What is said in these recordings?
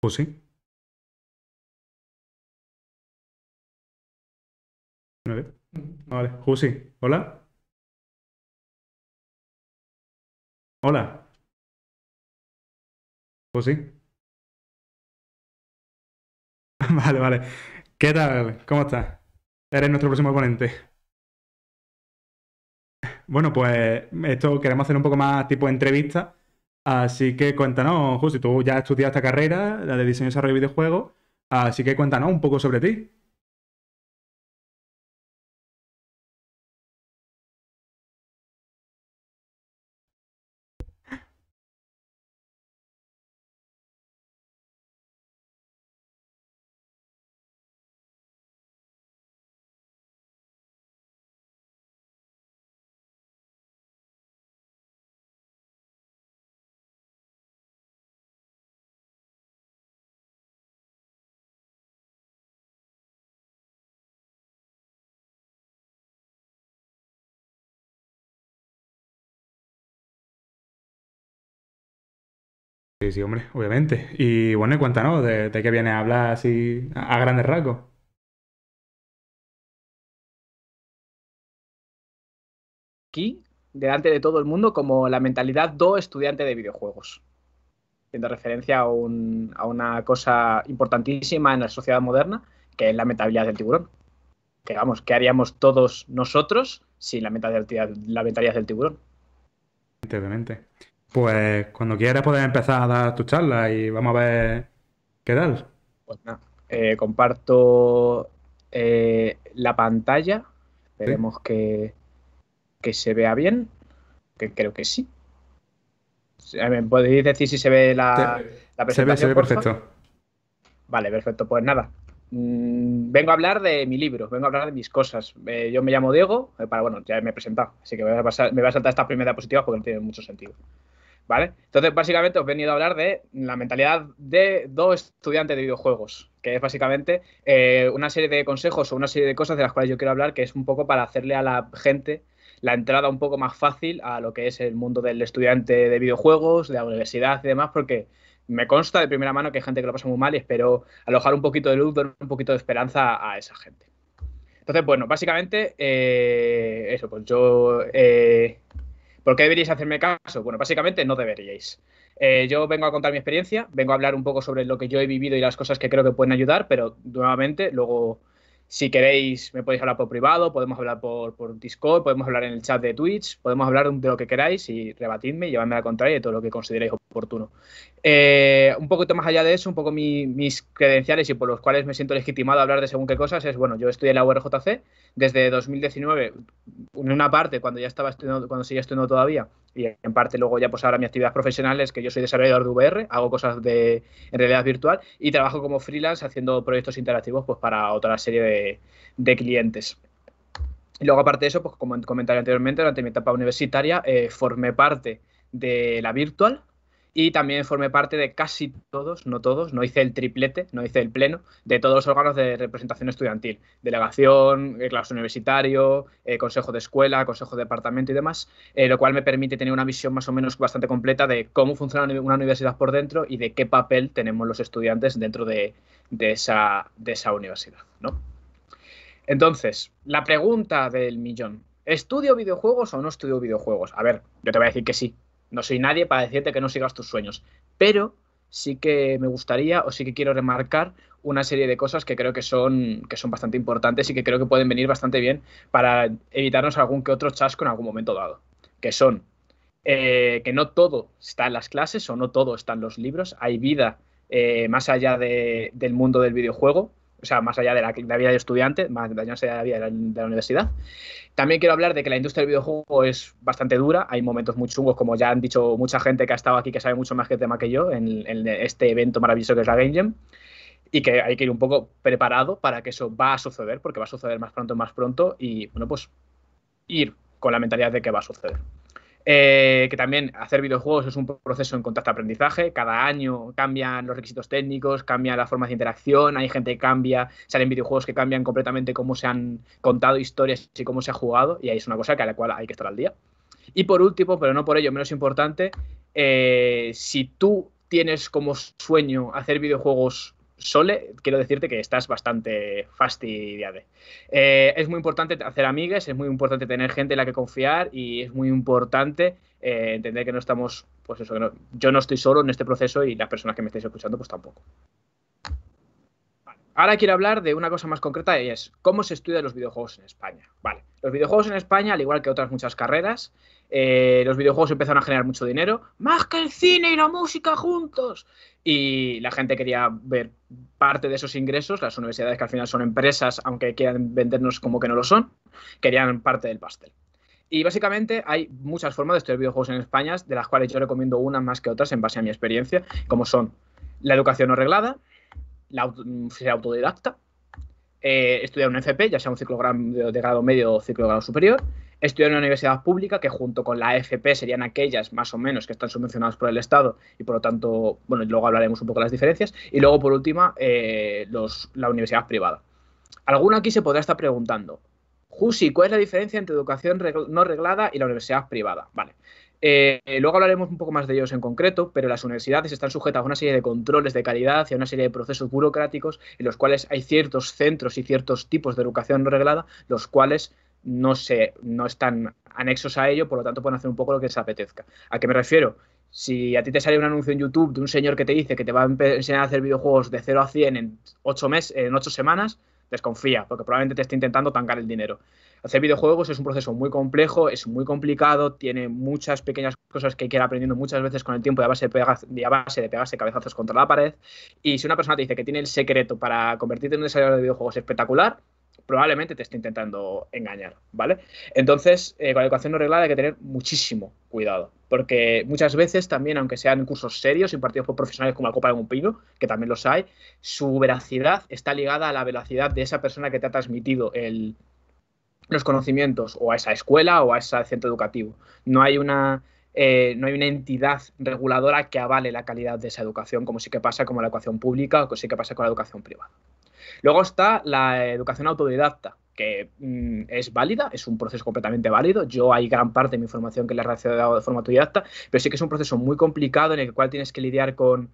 Pues José. Vale, José, hola. Hola. José. Vale, vale. ¿Qué tal? ¿Cómo estás? Eres nuestro próximo ponente. Bueno, pues esto queremos hacer un poco más tipo entrevista Así que cuéntanos, Justi, tú ya estudiaste esta carrera, la de diseño y desarrollo de videojuegos, así que cuéntanos un poco sobre ti. Sí, sí, hombre, obviamente. Y bueno, y cuéntanos, ¿de, de qué viene a hablar así a, grandes rasgos? Aquí, delante de todo el mundo, como la mentalidad do estudiante de videojuegos, haciendo referencia a, una cosa importantísima en la sociedad moderna, que es la mentalidad del tiburón. Que vamos, ¿qué haríamos todos nosotros sin la mentalidad, la mentalidad del tiburón? Obviamente. Pues cuando quieras puedes empezar a dar tu charla y vamos a ver qué tal. Pues nada, eh, comparto eh, la pantalla. Esperemos que, se vea bien, que creo que sí. podéis decir si se ve la, presentación? Se ve, se ve perfecto. Vale, perfecto. Pues nada, mm, vengo a hablar de mi libro, vengo a hablar de mis cosas. Eh, yo me llamo Diego, para bueno, ya me he presentado, así que voy a, me voy a saltar estas primeras diapositivas porque no tienen mucho sentido. ¿vale? Entonces, básicamente os he venido a hablar de la mentalidad de dos estudiantes de videojuegos, que es básicamente eh, una serie de consejos o una serie de cosas de las cuales yo quiero hablar, que es un poco para hacerle a la gente la entrada un poco más fácil a lo que es el mundo del estudiante de videojuegos, de la universidad y demás, porque me consta de primera mano que hay gente que lo pasa muy mal y espero alojar un poquito de luz, dar un poquito de esperanza a esa gente. Entonces, bueno, básicamente, eh, eso, pues yo eh, ¿Por qué deberíais hacerme caso? Bueno, básicamente no deberíais. Eh, yo vengo a contar mi experiencia, vengo a hablar un poco sobre lo que yo he vivido y las cosas que creo que pueden ayudar, pero nuevamente luego si queréis, me podéis hablar por privado, podemos hablar por, por Discord, podemos hablar en el chat de Twitch, podemos hablar de lo que queráis y rebatidme y llevadme a la contraria de todo lo que consideréis oportuno. Eh, un poquito más allá de eso, un poco mis credenciales y por los cuales me siento legitimado a hablar de según qué cosas es, bueno, yo estoy en la URJC desde 2019, en una parte cuando ya estaba estudiando, cuando seguía estudiando todavía, y en parte luego ya pues ahora mi actividad profesional es que yo soy desarrollador de VR, hago cosas de en realidad virtual y trabajo como freelance haciendo proyectos interactivos pues para otra serie de de, clientes. Y luego, aparte de eso, pues como comentaré anteriormente, durante mi etapa universitaria eh, formé parte de la virtual y también formé parte de casi todos, no todos, no hice el triplete, no hice el pleno, de todos los órganos de representación estudiantil, delegación, eh, clase universitario, eh, consejo de escuela, consejo de departamento y demás, lo cual me permite tener una visión más o menos bastante completa de cómo funciona una universidad por dentro y de qué papel tenemos los estudiantes dentro de, esa, de esa universidad, ¿no? Entonces, la pregunta del millón. ¿Estudio videojuegos o no estudio videojuegos? A ver, yo te voy a decir que sí. No soy nadie para decirte que no sigas tus sueños. Pero sí que me gustaría o sí que quiero remarcar una serie de cosas que creo que son, que son bastante importantes y que creo que pueden venir bastante bien para evitarnos algún que otro chasco en algún momento dado. Que son eh, que no todo está en las clases o no todo está en los libros. Hay vida eh, más allá del mundo del videojuego o sea, más allá de la, de vida de estudiante, más, allá de la vida de la, universidad. También quiero hablar de que la industria del videojuego es bastante dura, hay momentos muy chungos, como ya han dicho mucha gente que ha estado aquí que sabe mucho más que el tema que yo en, este evento maravilloso que es la Game y que hay que ir un poco preparado para que eso va a suceder, porque va a suceder más pronto, más pronto, y bueno, pues ir con la mentalidad de que va a suceder. Eh, que también hacer videojuegos es un proceso en contacto aprendizaje. Cada año cambian los requisitos técnicos, cambian las formas de interacción, hay gente que cambia, salen videojuegos que cambian completamente cómo se han contado historias y cómo se ha jugado, y ahí es una cosa que a la cual hay que estar al día. Y por último, pero no por ello menos importante, eh, si tú tienes como sueño hacer videojuegos Sole, quiero decirte que estás bastante fastidiado. Eh, es muy importante hacer amigas, es muy importante tener gente en la que confiar y es muy importante eh, entender que no estamos, pues eso, yo no estoy solo en este proceso y las personas que me estáis escuchando, pues tampoco. Ahora quiero hablar de una cosa más concreta y es cómo se estudian los videojuegos en España. Vale, los videojuegos en España, al igual que otras muchas carreras, eh, los videojuegos empezaron a generar mucho dinero, más que el cine y la música juntos. Y la gente quería ver parte de esos ingresos, las universidades que al final son empresas, aunque quieran vendernos como que no lo son, querían parte del pastel. Y básicamente hay muchas formas de estudiar videojuegos en España, de las cuales yo recomiendo unas más que otras en base a mi experiencia, como son la educación no reglada, la ser autodidacta, eh, estudiar un FP, ya sea un ciclo de grado medio o ciclo de grado superior, estudiar en una universidad pública, que junto con la AFP serían aquellas más o menos que están subvencionadas por el Estado y por lo tanto, bueno, luego hablaremos un poco de las diferencias. Y luego, por última, eh, los, la universidad privada. Alguno aquí se podrá estar preguntando, Jussi, ¿cuál es la diferencia entre educación no reglada y la universidad privada? Vale. Eh, luego hablaremos un poco más de ellos en concreto, pero las universidades están sujetas a una serie de controles de calidad y a una serie de procesos burocráticos en los cuales hay ciertos centros y ciertos tipos de educación no reglada, los cuales no, se, no están anexos a ello, por lo tanto pueden hacer un poco lo que les apetezca. ¿A qué me refiero? Si a ti te sale un anuncio en YouTube de un señor que te dice que te va a enseñar a hacer videojuegos de 0 a 100 en 8, en semanas, desconfía, porque probablemente te esté intentando tancar el dinero. Hacer videojuegos es un proceso muy complejo, es muy complicado, tiene muchas pequeñas cosas que hay que ir aprendiendo muchas veces con el tiempo de, y a base de pegarse cabezazos contra la pared. Y si una persona te dice que tiene el secreto para convertirte en un desarrollador de videojuegos espectacular, probablemente te esté intentando engañar, ¿vale? Entonces, eh, con la educación no reglada hay que tener muchísimo cuidado, porque muchas veces también, aunque sean cursos serios impartidos por profesionales como la Copa de un Pino, que también los hay, su veracidad está ligada a la velocidad de esa persona que te ha transmitido los conocimientos o a esa escuela o a ese centro educativo. No hay una... Eh, no hay una entidad reguladora que avale la calidad de esa educación, como sí que pasa con la educación pública o como sí que pasa con la educación privada. Luego está la educación autodidacta, que mm, es válida, es un proceso completamente válido. Yo hay gran parte de mi formación que le he realizado de forma autodidacta, pero sí que es un proceso muy complicado en el cual tienes que lidiar con,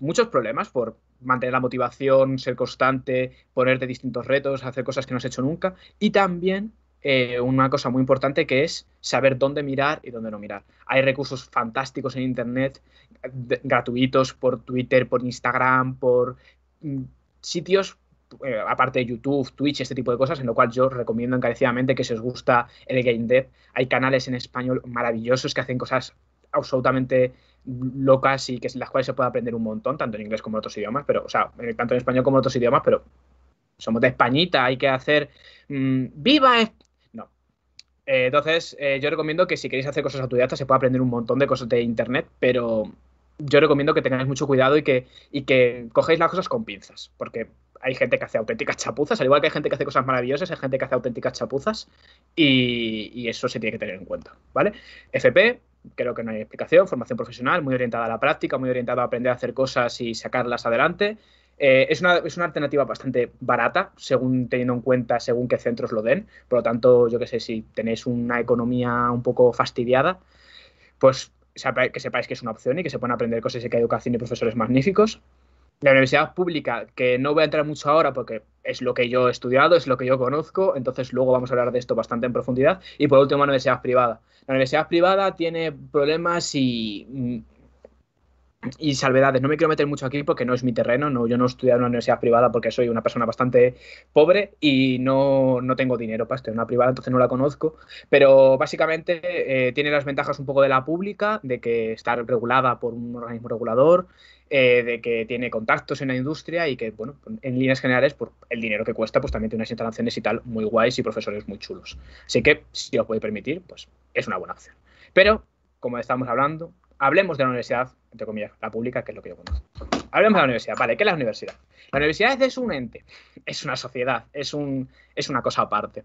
muchos problemas por mantener la motivación, ser constante, ponerte distintos retos, hacer cosas que no has hecho nunca y también eh, una cosa muy importante que es saber dónde mirar y dónde no mirar. Hay recursos fantásticos en Internet, gratuitos por Twitter, por Instagram, por mm, sitios eh, aparte de YouTube, Twitch, este tipo de cosas, en lo cual yo recomiendo encarecidamente que si os gusta el game dev, hay canales en español maravillosos que hacen cosas absolutamente locas y que las cuales se puede aprender un montón, tanto en inglés como en otros idiomas, pero, o sea, tanto en español como en otros idiomas, pero somos de Españita, hay que hacer mm, ¡Viva! no. Eh, entonces, eh, yo recomiendo que si queréis hacer cosas autodidactas, se puede aprender un montón de cosas de internet, pero yo recomiendo que tengáis mucho cuidado y que, y que cogéis las cosas con pinzas, porque hay gente que hace auténticas chapuzas, al igual que hay gente que hace cosas maravillosas, hay gente que hace auténticas chapuzas y, eso se tiene que tener en cuenta, ¿vale? FP, creo que no hay explicación, formación profesional, muy orientada a la práctica, muy orientada a aprender a hacer cosas y sacarlas adelante. Eh, es, una, es, una, alternativa bastante barata, según teniendo en cuenta según qué centros lo den. Por lo tanto, yo qué sé, si tenéis una economía un poco fastidiada, pues que sepáis que es una opción y que se pueden aprender cosas y que hay educación y profesores magníficos. La universidad pública, que no voy a entrar mucho ahora porque es lo que yo he estudiado, es lo que yo conozco, entonces luego vamos a hablar de esto bastante en profundidad. Y por último, la universidad privada. La universidad privada tiene problemas y mm, y salvedades. No me quiero meter mucho aquí porque no es mi terreno. No, yo no he estudiado en una universidad privada porque soy una persona bastante pobre y no, tengo dinero para estudiar una privada, entonces no la conozco. Pero básicamente eh, tiene las ventajas un poco de la pública, de que está regulada por un organismo regulador, eh, de que tiene contactos en la industria y que, bueno, en líneas generales, por el dinero que cuesta, pues también tiene unas instalaciones y tal muy guays y profesores muy chulos. Así que, si lo puede permitir, pues es una buena opción. Pero, como estamos hablando, hablemos de la universidad, entre comillas, la pública, que es lo que yo conozco. Hablemos de la universidad, ¿vale? ¿Qué es la universidad? La universidad es un ente, es una sociedad, es, un, es una cosa aparte.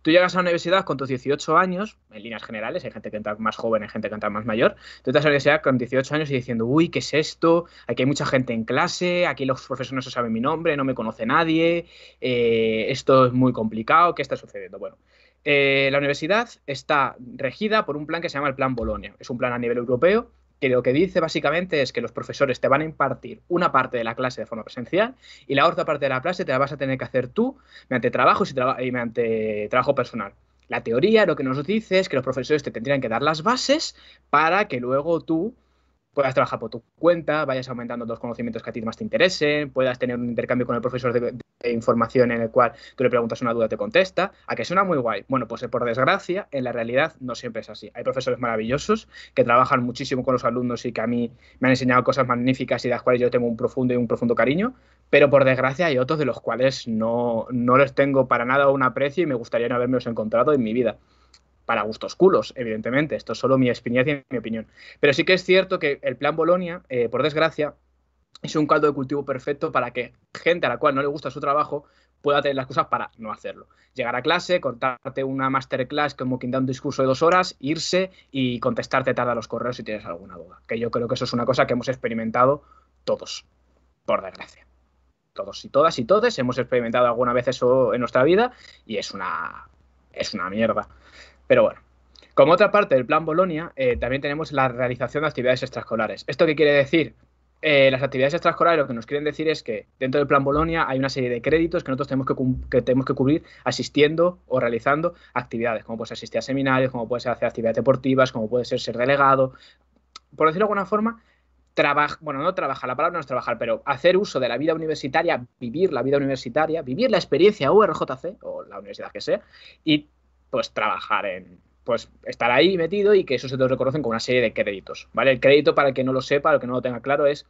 Tú llegas a la universidad con tus 18 años, en líneas generales, hay gente que entra más joven, hay gente que entra más mayor. Tú estás a la universidad con 18 años y diciendo, uy, ¿qué es esto? Aquí hay mucha gente en clase, aquí los profesores no saben mi nombre, no me conoce nadie, eh, esto es muy complicado, ¿qué está sucediendo? Bueno, eh, la universidad está regida por un plan que se llama el Plan Bolonia. Es un plan a nivel europeo que lo que dice básicamente es que los profesores te van a impartir una parte de la clase de forma presencial y la otra parte de la clase te la vas a tener que hacer tú mediante trabajos y mediante trabajo personal. La teoría lo que nos dice es que los profesores te tendrían que dar las bases para que luego tú puedas trabajar por tu cuenta, vayas aumentando los conocimientos que a ti más te interesen, puedas tener un intercambio con el profesor de, información en el cual tú le preguntas una duda, te contesta, a que suena muy guay. Bueno, pues eh, por desgracia, en la realidad no siempre es así. Hay profesores maravillosos que trabajan muchísimo con los alumnos y que a mí me han enseñado cosas magníficas y de las cuales yo tengo un profundo y un profundo cariño, pero por desgracia hay otros de los cuales no, no les tengo para nada un aprecio y me gustaría no haberme los encontrado en mi vida para gustos culos, evidentemente. Esto es solo mi experiencia y mi opinión. Pero sí que es cierto que el plan Bolonia, eh, por desgracia, es un caldo de cultivo perfecto para que gente a la cual no le gusta su trabajo pueda tener las cosas para no hacerlo. Llegar a clase, cortarte una masterclass como quien da un discurso de dos horas, irse y contestarte tarde a los correos si tienes alguna duda. Que yo creo que eso es una cosa que hemos experimentado todos, por desgracia. Todos y todas y todos hemos experimentado alguna vez eso en nuestra vida y es una, es una mierda. Pero bueno. Como otra parte del plan Bolonia, eh, también tenemos la realización de actividades extraescolares. ¿Esto qué quiere decir? Eh, las actividades extraescolares lo que nos quieren decir es que dentro del plan Bolonia hay una serie de créditos que nosotros tenemos que, tenemos que cubrir asistiendo o realizando actividades, como puede ser asistir a seminarios, como puede ser hacer actividades deportivas, como puede ser ser delegado. Por decirlo de alguna forma, trabajar, bueno, no trabajar, la palabra no es trabajar, pero hacer uso de la vida universitaria, vivir la vida universitaria, vivir la experiencia URJC o la universidad que sea, y pues trabajar en, pues estar ahí metido y que eso se te reconocen con una serie de créditos, ¿vale? El crédito, para el que no lo sepa, el que no lo tenga claro, es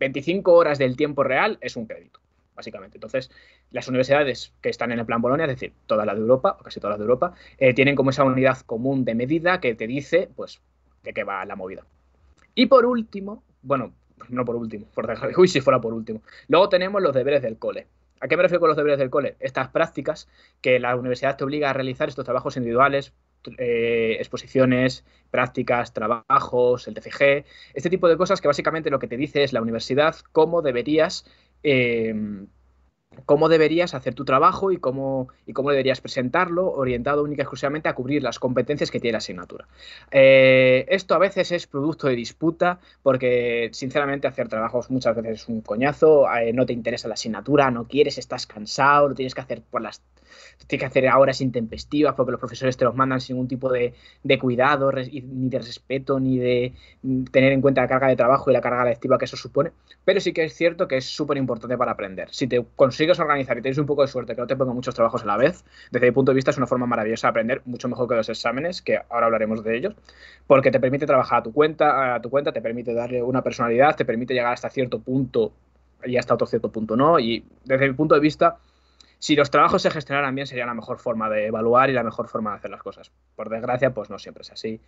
25 horas del tiempo real es un crédito, básicamente. Entonces, las universidades que están en el plan Bolonia, es decir, todas las de Europa, o casi todas las de Europa, eh, tienen como esa unidad común de medida que te dice, pues, de qué va la movida. Y por último, bueno, no por último, por dejar, uy, si fuera por último. Luego tenemos los deberes del cole, ¿A qué me refiero con los deberes del cole? Estas prácticas que la universidad te obliga a realizar, estos trabajos individuales, eh, exposiciones, prácticas, trabajos, el TFG, este tipo de cosas que básicamente lo que te dice es la universidad cómo deberías... Eh, cómo deberías hacer tu trabajo y cómo, y cómo deberías presentarlo, orientado única y exclusivamente a cubrir las competencias que tiene la asignatura. Eh, esto a veces es producto de disputa, porque sinceramente hacer trabajos muchas veces es un coñazo, eh, no te interesa la asignatura, no quieres, estás cansado, lo tienes que hacer por las tienes que hacer horas intempestivas porque los profesores te los mandan sin ningún tipo de, de cuidado, ni de respeto, ni de mm, tener en cuenta la carga de trabajo y la carga lectiva que eso supone. Pero sí que es cierto que es súper importante para aprender. Si te consigues organizar y tienes un poco de suerte, que no te pongan muchos trabajos a la vez, desde mi punto de vista es una forma maravillosa de aprender, mucho mejor que los exámenes, que ahora hablaremos de ellos, porque te permite trabajar a tu cuenta, a tu cuenta, te permite darle una personalidad, te permite llegar hasta cierto punto y hasta otro cierto punto no. Y desde mi punto de vista, si los trabajos se gestionaran bien sería la mejor forma de evaluar y la mejor forma de hacer las cosas. Por desgracia, pues no siempre es así.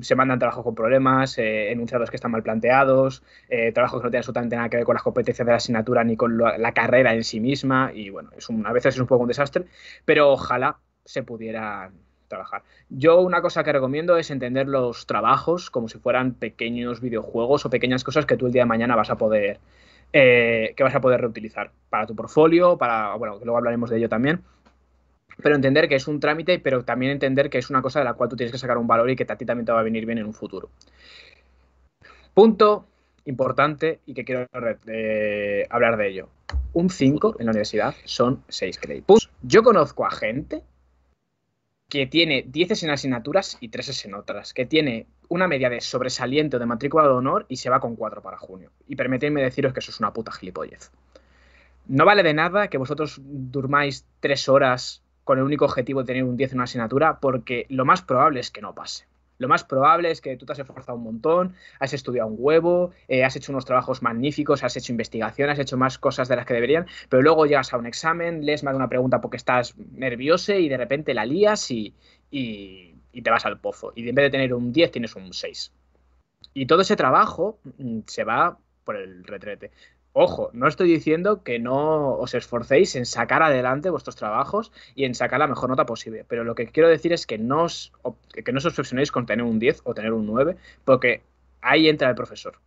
Se mandan trabajos con problemas, eh, enunciados que están mal planteados, eh, trabajos que no tienen absolutamente nada que ver con las competencias de la asignatura ni con la, carrera en sí misma y bueno, es un, a veces es un poco un desastre, pero ojalá se pudieran trabajar. Yo una cosa que recomiendo es entender los trabajos como si fueran pequeños videojuegos o pequeñas cosas que tú el día de mañana vas a poder eh, que vas a poder reutilizar para tu portfolio, para, bueno, que luego hablaremos de ello también, pero entender que es un trámite, pero también entender que es una cosa de la cual tú tienes que sacar un valor y que a ti también te va a venir bien en un futuro. Punto importante y que quiero eh, hablar de ello. Un 5 en la universidad son 6 créditos. Yo conozco a gente que tiene 10 en asignaturas y 3 en otras, que tiene una media de sobresaliente de matrícula de honor y se va con 4 para junio. Y permitidme deciros que eso es una puta gilipollez. No vale de nada que vosotros durmáis 3 horas con el único objetivo de tener un 10 en una asignatura, porque lo más probable es que no pase lo más probable es que tú te has esforzado un montón, has estudiado un huevo, eh, has hecho unos trabajos magníficos, has hecho investigación, has hecho más cosas de las que deberían, pero luego llegas a un examen, lees mal una pregunta porque estás nervioso y de repente la lías y, y, y te vas al pozo. Y en vez de tener un 10, tienes un 6. Y todo ese trabajo mm, se va por el retrete. Ojo, no estoy diciendo que no os esforcéis en sacar adelante vuestros trabajos y en sacar la mejor nota posible, pero lo que quiero decir es que no os, que no os obsesionéis con tener un 10 o tener un 9, porque ahí entra el profesor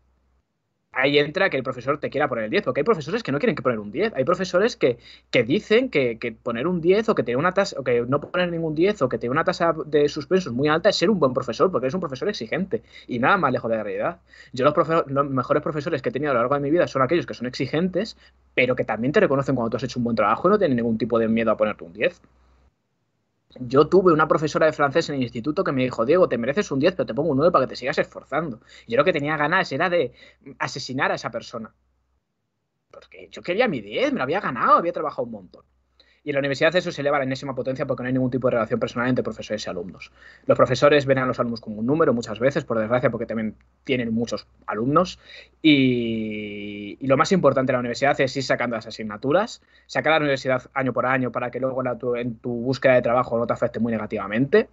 ahí entra que el profesor te quiera poner el 10, porque hay profesores que no quieren que poner un 10, hay profesores que, que dicen que, poner un 10 o que una tasa, o que no poner ningún 10 o que tener una tasa de suspensos muy alta es ser un buen profesor, porque es un profesor exigente y nada más lejos de la realidad. Yo los, los mejores profesores que he tenido a lo largo de mi vida son aquellos que son exigentes, pero que también te reconocen cuando tú has hecho un buen trabajo y no tienen ningún tipo de miedo a ponerte un 10. Yo tuve una profesora de francés en el instituto que me dijo, Diego, te mereces un 10, pero te pongo un 9 para que te sigas esforzando. yo lo que tenía ganas era de asesinar a esa persona. Porque yo quería mi 10, me lo había ganado, había trabajado un montón. Y en la universidad eso se eleva a la enésima potencia porque no hay ningún tipo de relación personal entre profesores y alumnos. Los profesores ven a los alumnos como un número muchas veces, por desgracia, porque también tienen muchos alumnos. Y, lo más importante en la universidad es ir sacando las asignaturas, sacar a la universidad año por año para que luego en tu búsqueda de trabajo no te afecte muy negativamente.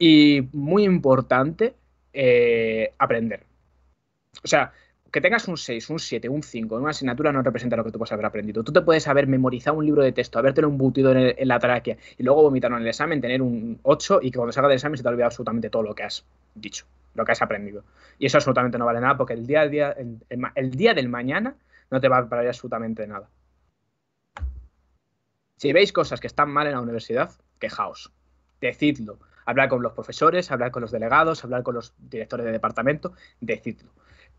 Y muy importante, eh, aprender. O sea, que tengas un 6, un 7, un 5 en una asignatura no representa lo que tú puedes haber aprendido. Tú te puedes haber memorizado un libro de texto, habértelo embutido en, en la tráquea y luego vomitarlo en el examen, tener un 8 y que cuando salga del examen se te ha absolutamente todo lo que has dicho, lo que has aprendido. Y eso absolutamente no vale nada porque el día, del mañana no te va a valer absolutamente nada. Si veis cosas que están mal en la universidad, quejaos, decidlo. Hablar con los profesores, hablar con los delegados, hablar con los directores de departamento, decidlo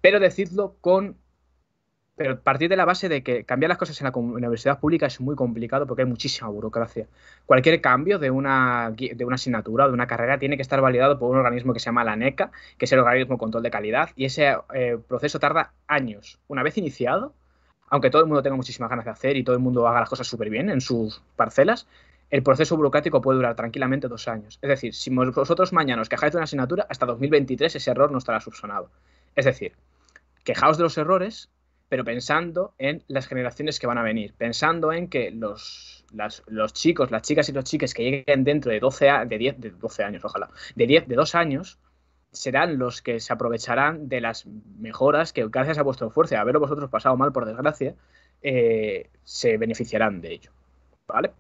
pero decirlo con... Pero partir de la base de que cambiar las cosas en la, universidad pública es muy complicado porque hay muchísima burocracia. Cualquier cambio de una, de una asignatura de una carrera tiene que estar validado por un organismo que se llama la NECA, que es el organismo de control de calidad, y ese eh, proceso tarda años. Una vez iniciado, aunque todo el mundo tenga muchísimas ganas de hacer y todo el mundo haga las cosas súper bien en sus parcelas, el proceso burocrático puede durar tranquilamente dos años. Es decir, si vosotros mañana os quejáis de una asignatura, hasta 2023 ese error no estará subsanado. Es decir, quejaos de los errores, pero pensando en las generaciones que van a venir, pensando en que los, los chicos, las chicas y los chiques que lleguen dentro de 12, de 10, de 12 años, ojalá, de 10, de 2 años, serán los que se aprovecharán de las mejoras que gracias a vuestro esfuerzo y haberlo vosotros pasado mal, por desgracia, eh, se beneficiarán de ello. ¿Vale?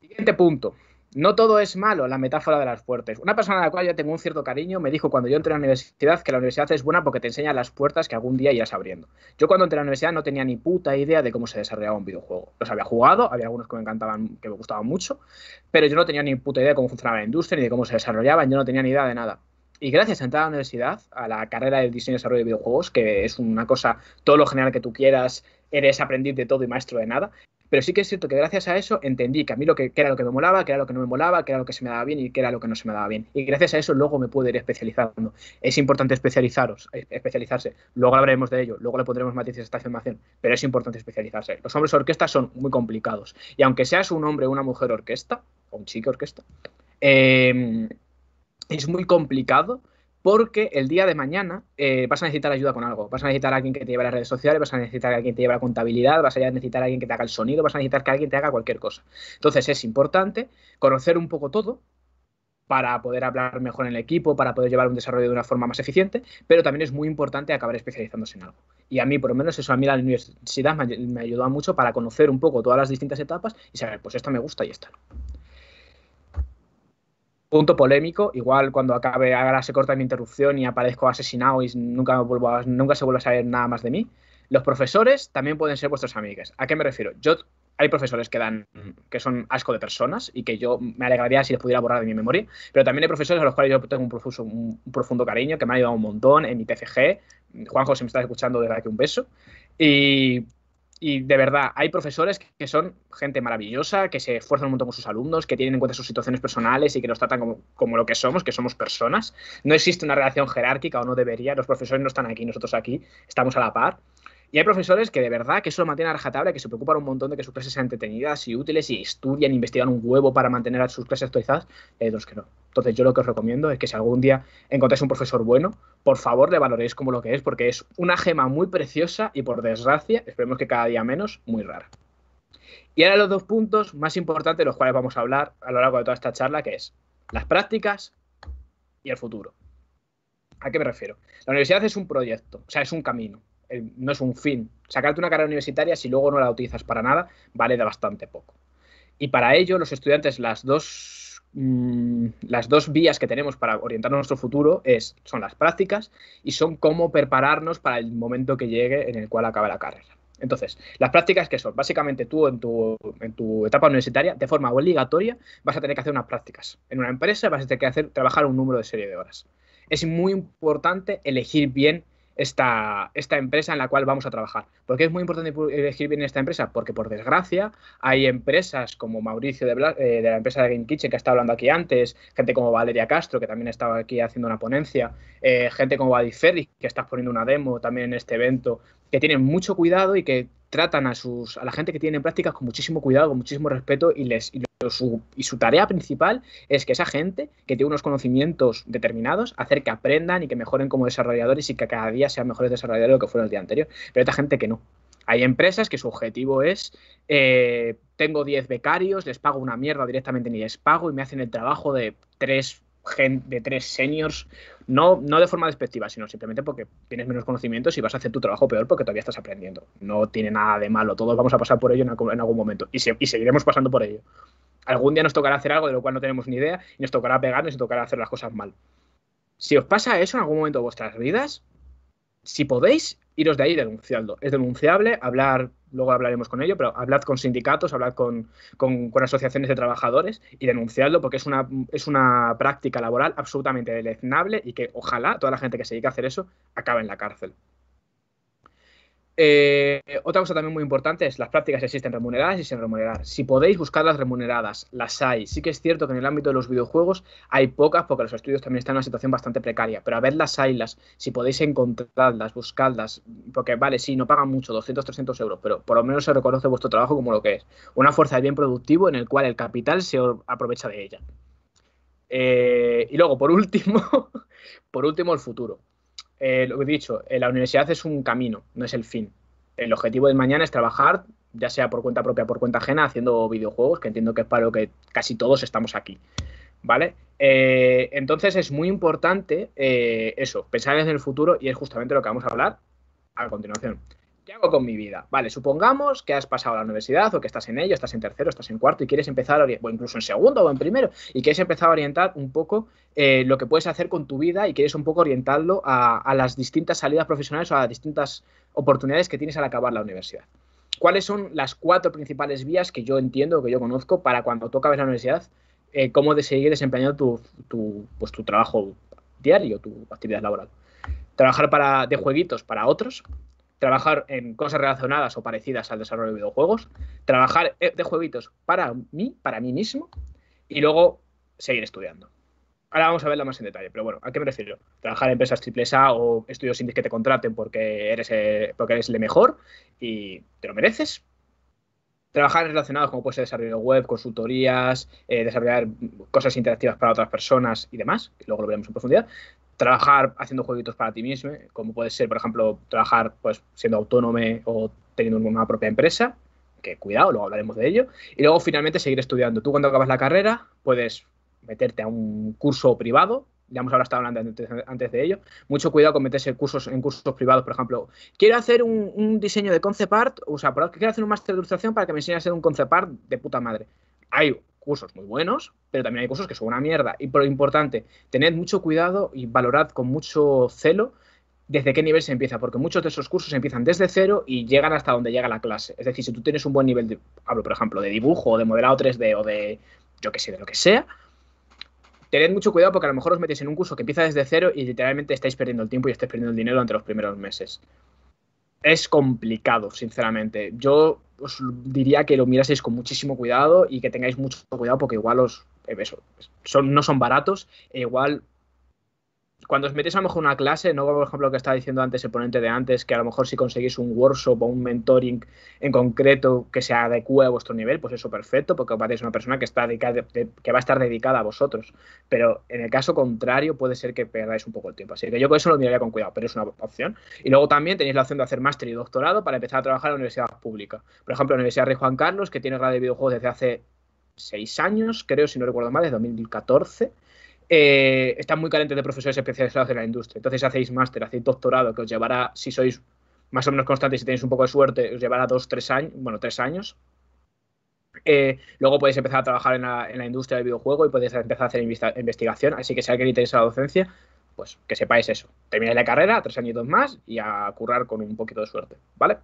Siguiente punto no todo es malo, la metáfora de las puertas. Una persona a la cual yo tengo un cierto cariño me dijo cuando yo entré a la universidad que la universidad es buena porque te enseña las puertas que algún día irás abriendo. Yo cuando entré a la universidad no tenía ni puta idea de cómo se desarrollaba un videojuego. Los había jugado, había algunos que me encantaban, que me gustaban mucho, pero yo no tenía ni puta idea de cómo funcionaba la industria, ni de cómo se desarrollaban, yo no tenía ni idea de nada. Y gracias a entrar a la universidad, a la carrera de diseño y desarrollo de videojuegos, que es una cosa, todo lo general que tú quieras, eres aprendiz de todo y maestro de nada, pero sí que es cierto que gracias a eso entendí que a mí lo que, era lo que me molaba, que era lo que no me molaba, que era lo que se me daba bien y que era lo que no se me daba bien. Y gracias a eso luego me pude ir especializando. Es importante especializaros, especializarse. Luego hablaremos de ello, luego le pondremos matices a esta afirmación, pero es importante especializarse. Los hombres orquesta son muy complicados. Y aunque seas un hombre o una mujer orquesta, o un chico orquesta, eh, es muy complicado porque el día de mañana eh, vas a necesitar ayuda con algo. Vas a necesitar a alguien que te lleve las redes sociales, vas a necesitar a alguien que te lleve la contabilidad, vas a necesitar a alguien que te haga el sonido, vas a necesitar que alguien te haga cualquier cosa. Entonces es importante conocer un poco todo para poder hablar mejor en el equipo, para poder llevar un desarrollo de una forma más eficiente, pero también es muy importante acabar especializándose en algo. Y a mí, por lo menos, eso a mí la universidad me, me ayudó mucho para conocer un poco todas las distintas etapas y saber, pues esta me gusta y esta no punto polémico. Igual cuando acabe, ahora se corta mi interrupción y aparezco asesinado y nunca, me vuelvo a, nunca se vuelve a saber nada más de mí. Los profesores también pueden ser vuestros amigas. ¿A qué me refiero? Yo, hay profesores que dan que son asco de personas y que yo me alegraría si les pudiera borrar de mi memoria, pero también hay profesores a los cuales yo tengo un un profundo cariño que me ha ayudado un montón en mi TFG, Juan José, me estás escuchando, desde aquí un beso. Y y de verdad, hay profesores que son gente maravillosa, que se esfuerzan un montón con sus alumnos, que tienen en cuenta sus situaciones personales y que nos tratan como, como lo que somos, que somos personas. No existe una relación jerárquica o no debería, los profesores no están aquí, nosotros aquí, estamos a la par. Y hay profesores que de verdad que eso lo mantienen a rajatabla, que se preocupan un montón de que sus clases sean entretenidas y útiles y estudian, investigan un huevo para mantener a sus clases actualizadas, y hay otros que no. Entonces yo lo que os recomiendo es que si algún día encontráis un profesor bueno, por favor le valoréis como lo que es, porque es una gema muy preciosa y por desgracia, esperemos que cada día menos, muy rara. Y ahora los dos puntos más importantes de los cuales vamos a hablar a lo largo de toda esta charla, que es las prácticas y el futuro. ¿A qué me refiero? La universidad es un proyecto, o sea, es un camino. Eh, no es un fin. Sacarte una carrera universitaria si luego no la utilizas para nada, vale de bastante poco. Y para ello los estudiantes, las dos, mm, las dos vías que tenemos para orientar nuestro futuro es, son las prácticas y son cómo prepararnos para el momento que llegue en el cual acabe la carrera. Entonces, las prácticas que son, básicamente tú en tu, en tu, etapa universitaria, de forma obligatoria, vas a tener que hacer unas prácticas. En una empresa vas a tener que hacer, trabajar un número de serie de horas. Es muy importante elegir bien esta, esta empresa en la cual vamos a trabajar. ¿Por qué es muy importante elegir bien esta empresa? Porque, por desgracia, hay empresas como Mauricio eh, de, la empresa de Game Kitchen, que ha estado hablando aquí antes, gente como Valeria Castro, que también estaba aquí haciendo una ponencia, eh, gente como Adi Ferri, que está poniendo una demo también en este evento, que tienen mucho cuidado y que tratan a, sus, a la gente que tienen prácticas con muchísimo cuidado, con muchísimo respeto y, les, y su, tarea principal es que esa gente que tiene unos conocimientos determinados, hacer que aprendan y que mejoren como desarrolladores y que cada día sean mejores desarrolladores de lo que fueron el día anterior. Pero esta gente que no. Hay empresas que su objetivo es, eh, tengo 10 becarios, les pago una mierda directamente ni les pago y me hacen el trabajo de tres gente de tres seniors, no, no de forma despectiva, sino simplemente porque tienes menos conocimientos y vas a hacer tu trabajo peor porque todavía estás aprendiendo. No tiene nada de malo, todos vamos a pasar por ello en, algún momento y, y seguiremos pasando por ello. Algún día nos tocará hacer algo de lo cual no tenemos ni idea y nos tocará pegarnos y tocará hacer las cosas mal. Si os pasa eso en algún momento de vuestras vidas, si podéis, iros de ahí denunciando. Es denunciable hablar luego hablaremos con ello, pero hablad con sindicatos, hablad con, asociaciones de trabajadores y denunciadlo porque es una, es una práctica laboral absolutamente deleznable y que ojalá toda la gente que se dedique a hacer eso acabe en la cárcel. Eh, otra cosa también muy importante es las prácticas existen remuneradas y sin remunerar. Si podéis buscarlas remuneradas, las hay. Sí que es cierto que en el ámbito de los videojuegos hay pocas porque los estudios también están en una situación bastante precaria, pero a ver las hay, si podéis encontrarlas, buscarlas, porque vale, sí, no pagan mucho, 200, 300 euros, pero por lo menos se reconoce vuestro trabajo como lo que es, una fuerza de bien productivo en el cual el capital se aprovecha de ella. Eh, y luego, por último, por último, el futuro. Eh, lo que he dicho, eh, la universidad es un camino, no es el fin. El objetivo de mañana es trabajar, ya sea por cuenta propia o por cuenta ajena, haciendo videojuegos, que entiendo que es para lo que casi todos estamos aquí. ¿Vale? Eh, entonces es muy importante eso, pensar en el futuro y es justamente lo que vamos a hablar a continuación. ¿Qué hago con mi vida? Vale, supongamos que has pasado a la universidad o que estás en ello, estás en tercero, estás en cuarto y quieres empezar, o incluso en segundo o en primero, y quieres empezar a orientar un poco eh, lo que puedes hacer con tu vida y quieres un poco orientarlo a, las distintas salidas profesionales o a las distintas oportunidades que tienes al acabar la universidad. ¿Cuáles son las cuatro principales vías que yo entiendo, que yo conozco, para cuando tú acabes la universidad, eh, cómo seguir desempeñando tu, pues, tu trabajo diario, tu actividad laboral? trabajar para, de jueguitos para otros, trabajar en cosas relacionadas o parecidas al desarrollo de videojuegos, trabajar eh, de jueguitos para mí, para mí mismo, y luego seguir estudiando. Ahora vamos a verla más en detalle, pero bueno, ¿a qué me refiero? Trabajar en empresas triple A o estudios indies que te contraten porque eres, eh, porque eres el mejor y te lo mereces. Trabajar relacionados como puede ser desarrollo web, consultorías, eh, desarrollar cosas interactivas para otras personas y demás, que luego lo veremos en profundidad trabajar haciendo jueguitos para ti mismo, como puede ser, por ejemplo, trabajar pues, siendo autónome o teniendo una propia empresa, que cuidado, luego hablaremos de ello, y luego finalmente seguir estudiando. Tú cuando acabas la carrera puedes meterte a un curso privado, ya hemos estado hablando antes, de ello, mucho cuidado con meterse en cursos, en cursos privados, por ejemplo, quiero hacer un, diseño de concept art, o sea, quiero hacer un máster de ilustración para que me enseñe a hacer un concept art de puta madre hay cursos muy buenos, pero también hay cursos que son una mierda. Y por lo importante, tened mucho cuidado y valorad con mucho celo desde qué nivel se empieza, porque muchos de esos cursos empiezan desde cero y llegan hasta donde llega la clase. Es decir, si tú tienes un buen nivel, de, hablo por ejemplo de dibujo o de modelado 3D o de yo qué sé, de lo que sea, tened mucho cuidado porque a lo mejor os metéis en un curso que empieza desde cero y literalmente estáis perdiendo el tiempo y estáis perdiendo el dinero durante los primeros meses. Es complicado, sinceramente. Yo os diría que lo miraseis con muchísimo cuidado y que tengáis mucho cuidado porque igual os, eh, son, no son baratos e igual cuando os metéis a lo mejor una clase, no como por ejemplo lo que estaba diciendo antes el ponente de antes, que a lo mejor si conseguís un workshop o un mentoring en concreto que se adecue a vuestro nivel, pues eso perfecto, porque os a una persona que, está dedicada, que va a estar dedicada a vosotros. Pero en el caso contrario puede ser que perdáis un poco el tiempo. Así que yo con eso lo miraría con cuidado, pero es una opción. Y luego también tenéis la opción de hacer máster y doctorado para empezar a trabajar en la universidad pública. Por ejemplo, la Universidad de Juan Carlos, que tiene grado de videojuegos desde hace seis años, creo, si no recuerdo mal, desde 2014 eh, está están muy caliente de profesores especializados en la industria. Entonces hacéis máster, hacéis doctorado, que os llevará, si sois más o menos constantes y tenéis un poco de suerte, os llevará dos, tres años, bueno, tres años. Eh, luego podéis empezar a trabajar en la, industria del videojuego y podéis empezar a hacer investigación. Así que si alguien interesa la docencia, pues que sepáis eso. Termináis la carrera, tres dos más y a currar con un poquito de suerte, ¿vale?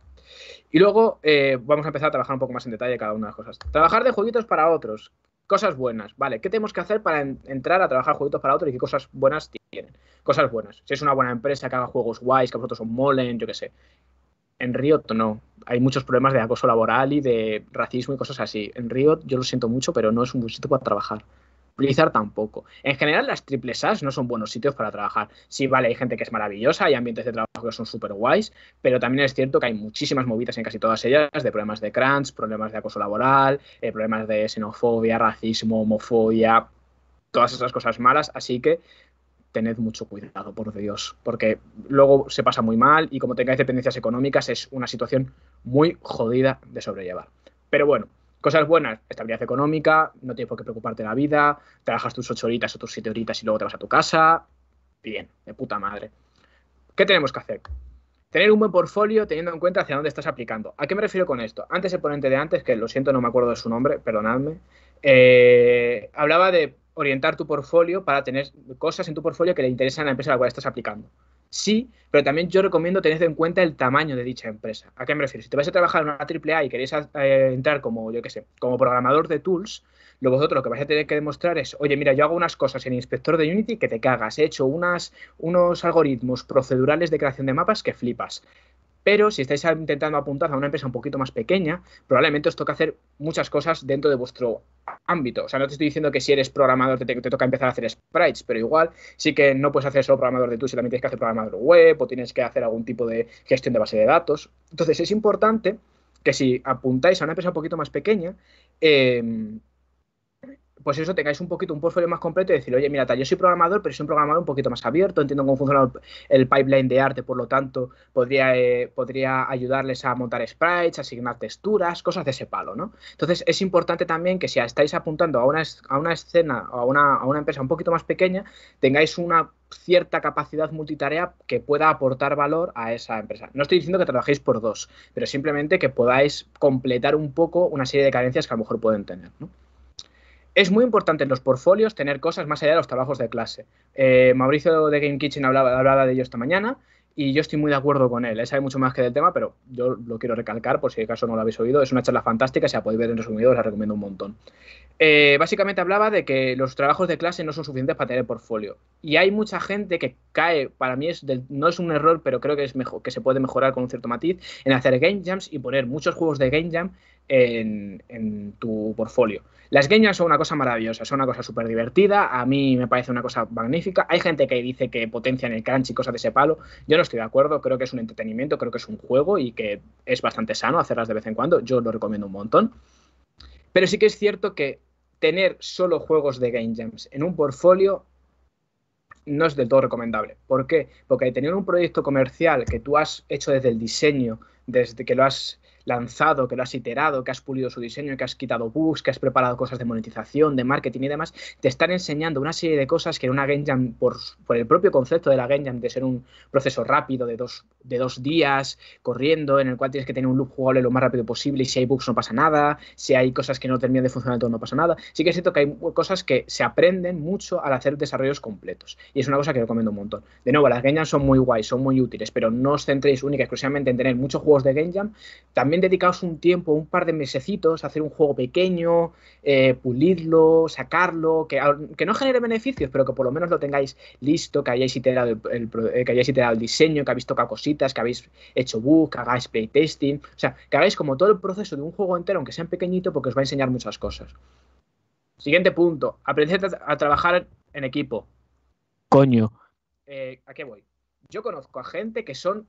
Y luego eh, vamos a empezar a trabajar un poco más en detalle cada una de las cosas. Trabajar de jueguitos para otros cosas buenas, ¿vale? ¿Qué tenemos que hacer para entrar a trabajar jueguitos para otro y qué cosas buenas tienen? Cosas buenas. Si es una buena empresa que haga juegos guays, que a vosotros os molen, yo qué sé. En Riot no. Hay muchos problemas de acoso laboral y de racismo y cosas así. En Riot yo lo siento mucho, pero no es un buen sitio para trabajar utilizar tampoco. En general, las triples A's no son buenos sitios para trabajar. Sí, vale, hay gente que es maravillosa, hay ambientes de trabajo que son súper guays, pero también es cierto que hay muchísimas movidas en casi todas ellas de problemas de crunch, problemas de acoso laboral, eh, problemas de xenofobia, racismo, homofobia, todas esas cosas malas. Así que tened mucho cuidado, por Dios, porque luego se pasa muy mal y como tengáis dependencias económicas es una situación muy jodida de sobrellevar. Pero bueno, Cosas buenas, estabilidad económica, no tienes por qué preocuparte de la vida, trabajas tus ocho horitas o tus siete horitas y luego te vas a tu casa. Bien, de puta madre. ¿Qué tenemos que hacer? Tener un buen portfolio teniendo en cuenta hacia dónde estás aplicando. ¿A qué me refiero con esto? Antes el ponente de antes, que lo siento, no me acuerdo de su nombre, perdonadme, eh, hablaba de orientar tu portfolio para tener cosas en tu portfolio que le interesan a la empresa a la cual estás aplicando sí, pero también yo recomiendo tener en cuenta el tamaño de dicha empresa. ¿A qué me refiero? Si te vas a trabajar en una AAA y queréis eh, entrar como, yo qué sé, como programador de tools, lo vosotros lo que vais a tener que demostrar es, oye, mira, yo hago unas cosas en Inspector de Unity que te cagas, he hecho unos algoritmos procedurales de creación de mapas que flipas. Pero si estáis intentando apuntar a una empresa un poquito más pequeña, probablemente os toca hacer muchas cosas dentro de vuestro ámbito. O sea, no te estoy diciendo que si eres programador te, te, toca empezar a hacer sprites, pero igual sí que no puedes hacer solo programador de tu, si también tienes que hacer programador web o tienes que hacer algún tipo de gestión de base de datos. Entonces es importante que si apuntáis a una empresa un poquito más pequeña, eh, pues eso, tengáis un poquito un portfolio más completo y decir, oye, mira, yo soy programador, pero soy un programador un poquito más abierto, entiendo cómo funciona el pipeline de arte, por lo tanto, podría, eh, podría ayudarles a montar sprites, asignar texturas, cosas de ese palo, ¿no? Entonces, es importante también que si estáis apuntando a una, a una escena o a una, a una empresa un poquito más pequeña, tengáis una cierta capacidad multitarea que pueda aportar valor a esa empresa. No estoy diciendo que trabajéis por dos, pero simplemente que podáis completar un poco una serie de carencias que a lo mejor pueden tener, ¿no? Es muy importante en los portfolios tener cosas más allá de los trabajos de clase. Eh, Mauricio de Game Kitchen hablaba, de ello esta mañana y yo estoy muy de acuerdo con él. Él sabe mucho más que del tema, pero yo lo quiero recalcar por si acaso no lo habéis oído. Es una charla fantástica, se la podéis ver en resumido, os la recomiendo un montón. Eh, básicamente hablaba de que los trabajos de clase no son suficientes para tener portfolio. Y hay mucha gente que cae, para mí es no es un error, pero creo que, es mejor, que se puede mejorar con un cierto matiz, en hacer game jams y poner muchos juegos de game jam en, tu portfolio. Las jams son una cosa maravillosa, son una cosa súper divertida, a mí me parece una cosa magnífica. Hay gente que dice que potencian el crunch y cosas de ese palo. Yo no estoy de acuerdo, creo que es un entretenimiento, creo que es un juego y que es bastante sano hacerlas de vez en cuando. Yo lo recomiendo un montón. Pero sí que es cierto que tener solo juegos de game jams en un portfolio no es del todo recomendable. ¿Por qué? Porque tener un proyecto comercial que tú has hecho desde el diseño, desde que lo has lanzado, que lo has iterado, que has pulido su diseño, que has quitado bugs, que has preparado cosas de monetización, de marketing y demás, te están enseñando una serie de cosas que en una Game Jam, por, el propio concepto de la Game Jam, de ser un proceso rápido de dos, de dos días, corriendo, en el cual tienes que tener un loop jugable lo más rápido posible y si hay bugs no pasa nada, si hay cosas que no terminan de funcionar todo no pasa nada. Sí que es cierto que hay cosas que se aprenden mucho al hacer desarrollos completos y es una cosa que recomiendo un montón. De nuevo, las Game jams son muy guays, son muy útiles, pero no os centréis únicamente exclusivamente en tener muchos juegos de Game Jam. También dedicaos un tiempo, un par de mesecitos, a hacer un juego pequeño, eh, pulirlo, sacarlo, que, no genere beneficios, pero que por lo menos lo tengáis listo, que hayáis iterado el, eh, que hayáis iterado el diseño, que habéis tocado cositas, que habéis hecho bug, que hagáis playtesting, o sea, que hagáis como todo el proceso de un juego entero, aunque sea pequeñito, porque os va a enseñar muchas cosas. Siguiente punto, aprended a trabajar en equipo. Coño. Eh, ¿A qué voy? Yo conozco a gente que son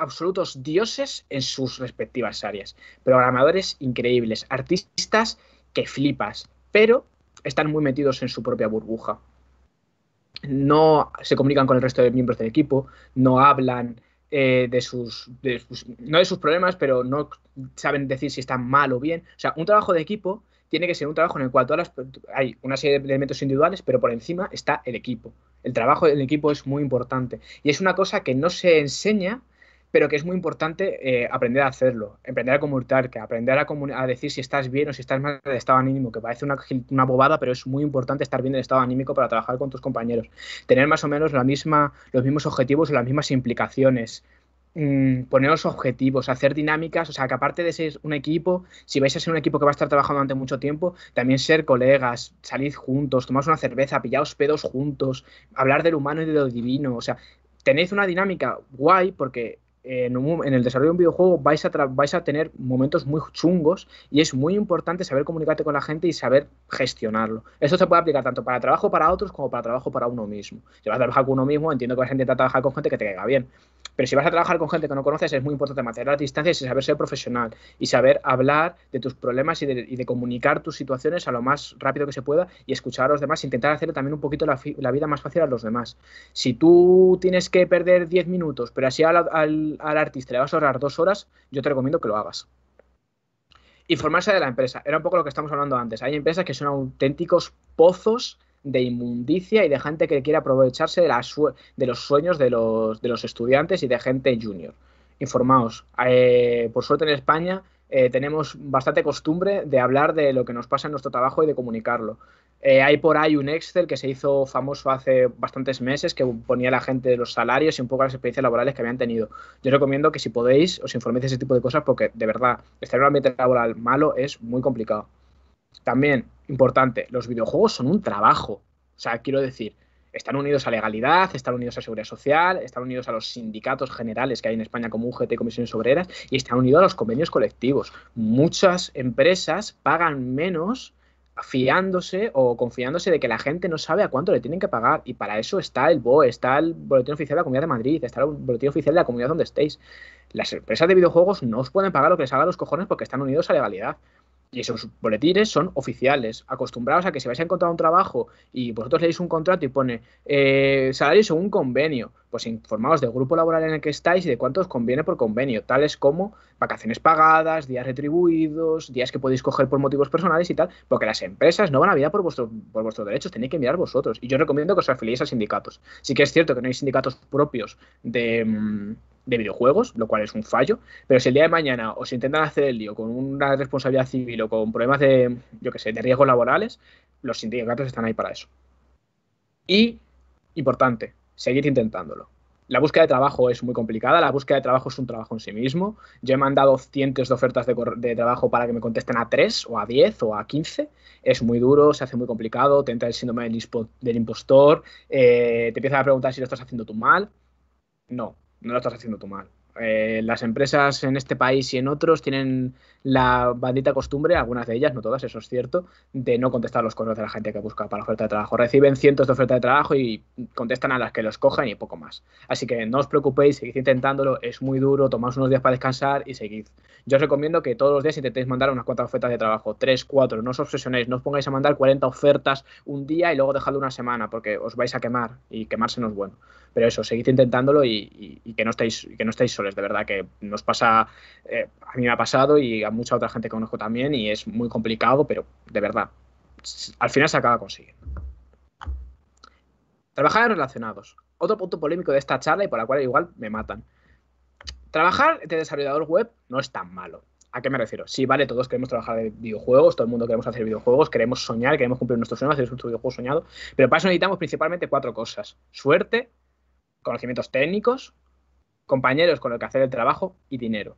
absolutos dioses en sus respectivas áreas. Programadores increíbles, artistas que flipas, pero están muy metidos en su propia burbuja. No se comunican con el resto de miembros del equipo, no hablan eh, de, sus, no de sus problemas, pero no saben decir si están mal o bien. O sea, un trabajo de equipo tiene que ser un trabajo en el cual todas las, hay una serie de elementos individuales, pero por encima está el equipo. El trabajo del equipo es muy importante y es una cosa que no se enseña pero que es muy importante eh, aprender a hacerlo, aprender a que aprender a, a, decir si estás bien o si estás mal de estado anímico, que parece una, bobada, pero es muy importante estar bien de estado anímico para trabajar con tus compañeros, tener más o menos los mismos objetivos o las mismas implicaciones, mm, Poner los objetivos, hacer dinámicas, o sea, que aparte de ser un equipo, si vais a ser un equipo que va a estar trabajando durante mucho tiempo, también ser colegas, salir juntos, tomaros una cerveza, pillaos pedos juntos, hablar del humano y de lo divino, o sea, tenéis una dinámica guay porque en, el desarrollo de un videojuego vais a, tener momentos muy chungos y es muy importante saber comunicarte con la gente y saber gestionarlo. Eso se puede aplicar tanto para trabajo para otros como para trabajo para uno mismo. Si vas a trabajar con uno mismo, entiendo que vas a intentar trabajar con gente que te caiga bien. Pero si vas a trabajar con gente que no conoces, es muy importante mantener las distancias y saber ser profesional y saber hablar de tus problemas y de, comunicar tus situaciones a lo más rápido que se pueda y escuchar a los demás, intentar hacerle también un poquito la, vida más fácil a los demás. Si tú tienes que perder 10 minutos, pero así al, al artista le vas a ahorrar dos horas, yo te recomiendo que lo hagas informarse de la empresa. Era un poco lo que estamos hablando antes. Hay empresas que son auténticos pozos de inmundicia y de gente que quiere aprovecharse de, de los sueños de los, estudiantes y de gente junior. Informaos. Eh, por suerte en España eh, tenemos bastante costumbre de hablar de lo que nos pasa en nuestro trabajo y de comunicarlo. Eh, hay por ahí un Excel que se hizo famoso hace bastantes meses que ponía la gente los salarios y un poco las experiencias laborales que habían tenido. Yo recomiendo que si podéis os informéis de ese tipo de cosas porque de verdad estar en un ambiente laboral malo es muy complicado. También importante, los videojuegos son un trabajo. O sea, quiero decir, están unidos a legalidad, están unidos a seguridad social, están unidos a los sindicatos generales que hay en España como UGT, comisiones obreras, y están unidos a los convenios colectivos. Muchas empresas pagan menos fiándose o confiándose de que la gente no sabe a cuánto le tienen que pagar y para eso está el BOE, está el Boletín Oficial de la Comunidad de Madrid, está el Boletín Oficial de la Comunidad donde estéis. Las empresas de videojuegos no os pueden pagar lo que les haga los cojones porque están unidos a legalidad y esos boletines son oficiales, acostumbrados a que si vais a encontrar un trabajo y vosotros leéis un contrato y pone eh, salario según un convenio, pues informaos del grupo laboral en el que estáis y de cuánto os conviene por convenio, tales como vacaciones pagadas, días retribuidos, días que podéis coger por motivos personales y tal, porque las empresas no van a mirar por, vuestro, por vuestros derechos, tenéis que mirar vosotros. Y yo recomiendo que os afiliéis a sindicatos. Sí que es cierto que no hay sindicatos propios de... Mm, de videojuegos, lo cual es un fallo, pero si el día de mañana os intentan hacer el lío con una responsabilidad civil o con problemas de, yo que sé, de riesgos laborales, los sindicatos están ahí para eso. Y, importante, seguir intentándolo. La búsqueda de trabajo es muy complicada, la búsqueda de trabajo es un trabajo en sí mismo. Yo he mandado cientos de ofertas de, trabajo para que me contesten a 3 o a 10 o a 15. Es muy duro, se hace muy complicado, te entra el síndrome del, impostor, eh, te empiezan a preguntar si lo estás haciendo tú mal. No, no lo estás haciendo tú mal. Eh, las empresas en este país y en otros tienen la bandita costumbre, algunas de ellas, no todas, eso es cierto, de no contestar los correos de la gente que busca para oferta de trabajo. Reciben cientos de ofertas de trabajo y contestan a las que los cojan y poco más. Así que no os preocupéis, seguid intentándolo, es muy duro, tomad unos días para descansar y seguid. Yo os recomiendo que todos los días intentéis mandar unas cuantas ofertas de trabajo, tres, cuatro, no os obsesionéis, no os pongáis a mandar 40 ofertas un día y luego dejadlo una semana porque os vais a quemar y quemarse no es bueno. Pero eso, seguid intentándolo y, que, no estéis, que no estáis soles, de verdad, que nos pasa, eh, a mí me ha pasado y mucha otra gente que conozco también y es muy complicado, pero de verdad, al final se acaba consiguiendo. Trabajar en relacionados. Otro punto polémico de esta charla y por la cual igual me matan. Trabajar de desarrollador web no es tan malo. ¿A qué me refiero? Si vale, todos queremos trabajar de videojuegos, todo el mundo queremos hacer videojuegos, queremos soñar, queremos cumplir nuestros sueños, hacer nuestro videojuego soñado, pero para eso necesitamos principalmente cuatro cosas. Suerte, conocimientos técnicos, compañeros con los que hacer el trabajo y dinero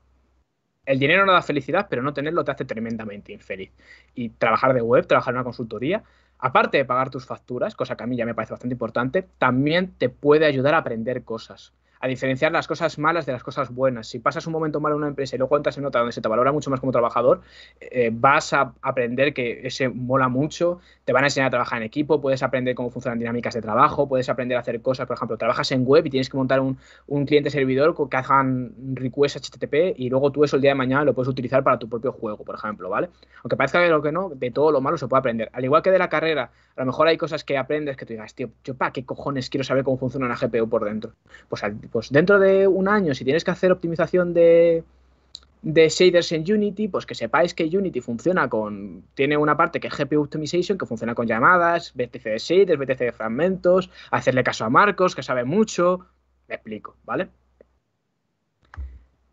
el dinero no da felicidad, pero no tenerlo te hace tremendamente infeliz. Y trabajar de web, trabajar en una consultoría, aparte de pagar tus facturas, cosa que a mí ya me parece bastante importante, también te puede ayudar a aprender cosas a diferenciar las cosas malas de las cosas buenas. Si pasas un momento malo en una empresa y luego entras en otra donde se te valora mucho más como trabajador, eh, vas a aprender que ese mola mucho, te van a enseñar a trabajar en equipo, puedes aprender cómo funcionan dinámicas de trabajo, puedes aprender a hacer cosas, por ejemplo, trabajas en web y tienes que montar un, cliente servidor que hagan request HTTP y luego tú eso el día de mañana lo puedes utilizar para tu propio juego, por ejemplo, ¿vale? Aunque parezca que lo que no, de todo lo malo se puede aprender. Al igual que de la carrera, a lo mejor hay cosas que aprendes que tú digas, tío, yo para qué cojones quiero saber cómo funciona una GPU por dentro. Pues al pues dentro de un año, si tienes que hacer optimización de, shaders en Unity, pues que sepáis que Unity funciona con. Tiene una parte que es GPU Optimization, que funciona con llamadas, BTC de shaders, BTC de fragmentos, hacerle caso a Marcos, que sabe mucho. Me explico, ¿vale?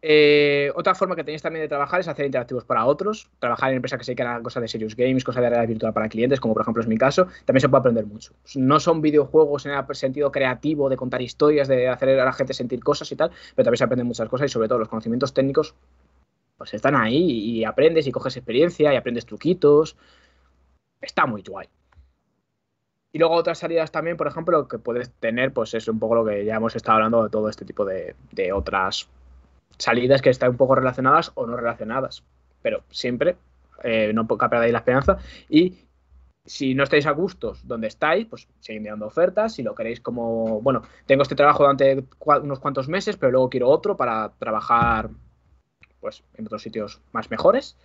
Eh, otra forma que tenéis también de trabajar es hacer interactivos para otros, trabajar en empresas que se crean cosas de serious games, cosas de realidad virtual para clientes, como por ejemplo es mi caso, también se puede aprender mucho. No son videojuegos en el sentido creativo de contar historias, de hacer a la gente sentir cosas y tal, pero también se aprenden muchas cosas y sobre todo los conocimientos técnicos pues están ahí y aprendes y coges experiencia y aprendes truquitos. Está muy guay. Y luego otras salidas también, por ejemplo, que puedes tener, pues es un poco lo que ya hemos estado hablando de todo este tipo de, de otras salidas que están un poco relacionadas o no relacionadas. Pero siempre eh, no ahí la esperanza. Y si no estáis a gustos donde estáis, pues seguid mirando ofertas. Si lo queréis como, bueno, tengo este trabajo durante unos cuantos meses, pero luego quiero otro para trabajar pues en otros sitios más mejores.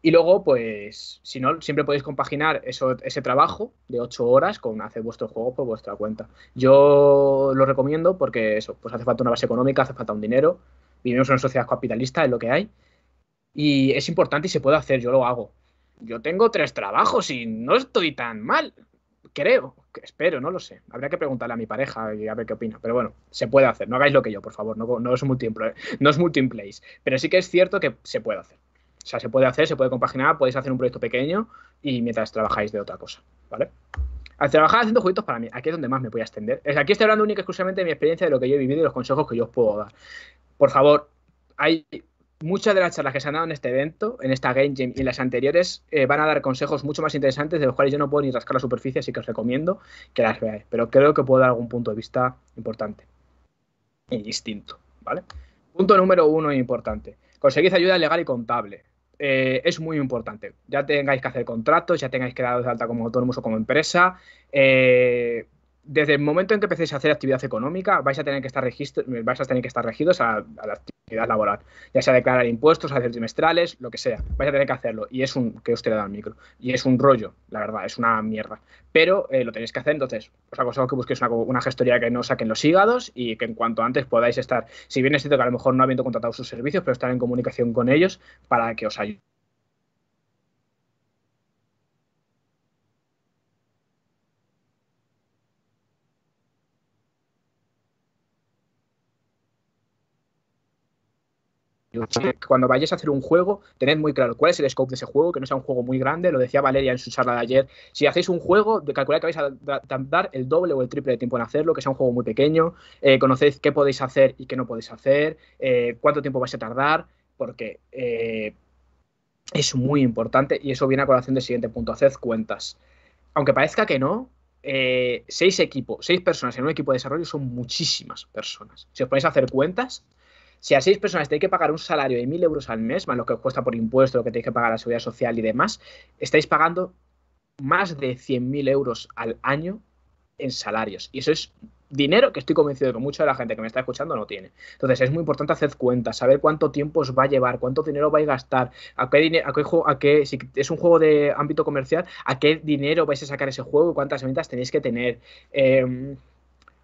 Y luego, pues, si no, siempre podéis compaginar eso, ese trabajo de ocho horas con hacer vuestro juego por vuestra cuenta. Yo lo recomiendo porque eso, pues hace falta una base económica, hace falta un dinero, Vivimos en una sociedad capitalista, es lo que hay. Y es importante y se puede hacer, yo lo hago. Yo tengo tres trabajos y no estoy tan mal. Creo, espero, no lo sé. Habría que preguntarle a mi pareja y a ver qué opina. Pero bueno, se puede hacer. No hagáis lo que yo, por favor. No, no es multiplayer, no es Pero sí que es cierto que se puede hacer. O sea, se puede hacer, se puede compaginar, podéis hacer un proyecto pequeño y mientras trabajáis de otra cosa. ¿Vale? Al trabajar haciendo juguitos, para mí, aquí es donde más me voy a extender. Aquí estoy hablando única y exclusivamente de mi experiencia, de lo que yo he vivido y los consejos que yo os puedo dar. Por favor, hay muchas de las charlas que se han dado en este evento, en esta Game Jam y en las anteriores, eh, van a dar consejos mucho más interesantes de los cuales yo no puedo ni rascar la superficie, así que os recomiendo que las veáis. Pero creo que puedo dar algún punto de vista importante e distinto, ¿vale? Punto número uno importante. conseguís ayuda legal y contable. Eh, es muy importante. Ya tengáis que hacer contratos, ya tengáis que daros de alta como autónomos o como empresa. Eh, desde el momento en que empecéis a hacer actividad económica, vais a tener que estar, registro, vais a tener que estar regidos a, a la laboral, ya sea declarar impuestos, hacer trimestrales, lo que sea, vais a tener que hacerlo y es un, que usted da micro, y es un rollo, la verdad, es una mierda, pero eh, lo tenéis que hacer, entonces os aconsejo que busquéis una, gestoría que no saquen los hígados y que en cuanto antes podáis estar, si bien es cierto que a lo mejor no habiendo contratado sus servicios, pero estar en comunicación con ellos para que os ayude. cuando vayáis a hacer un juego, tened muy claro cuál es el scope de ese juego, que no sea un juego muy grande, lo decía Valeria en su charla de ayer. Si hacéis un juego, calculad que vais a dar el doble o el triple de tiempo en hacerlo, que sea un juego muy pequeño, eh, conocéis qué podéis hacer y qué no podéis hacer, eh, cuánto tiempo vais a tardar, porque eh, es muy importante y eso viene a colación del siguiente punto, haced cuentas. Aunque parezca que no, seis equipos, seis personas en un equipo de desarrollo son muchísimas personas. Si os ponéis a hacer cuentas, si a seis personas tenéis que pagar un salario de mil euros al mes, más lo que os cuesta por impuesto, lo que tenéis que pagar a la seguridad social y demás, estáis pagando más de 100.000 euros al año en salarios. Y eso es dinero que estoy convencido de que mucha de la gente que me está escuchando no tiene. Entonces es muy importante hacer cuentas, saber cuánto tiempo os va a llevar, cuánto dinero vais a gastar, a qué dinero, a qué, si es un juego de ámbito comercial, a qué dinero vais a sacar ese juego y cuántas ventas tenéis que tener. Em,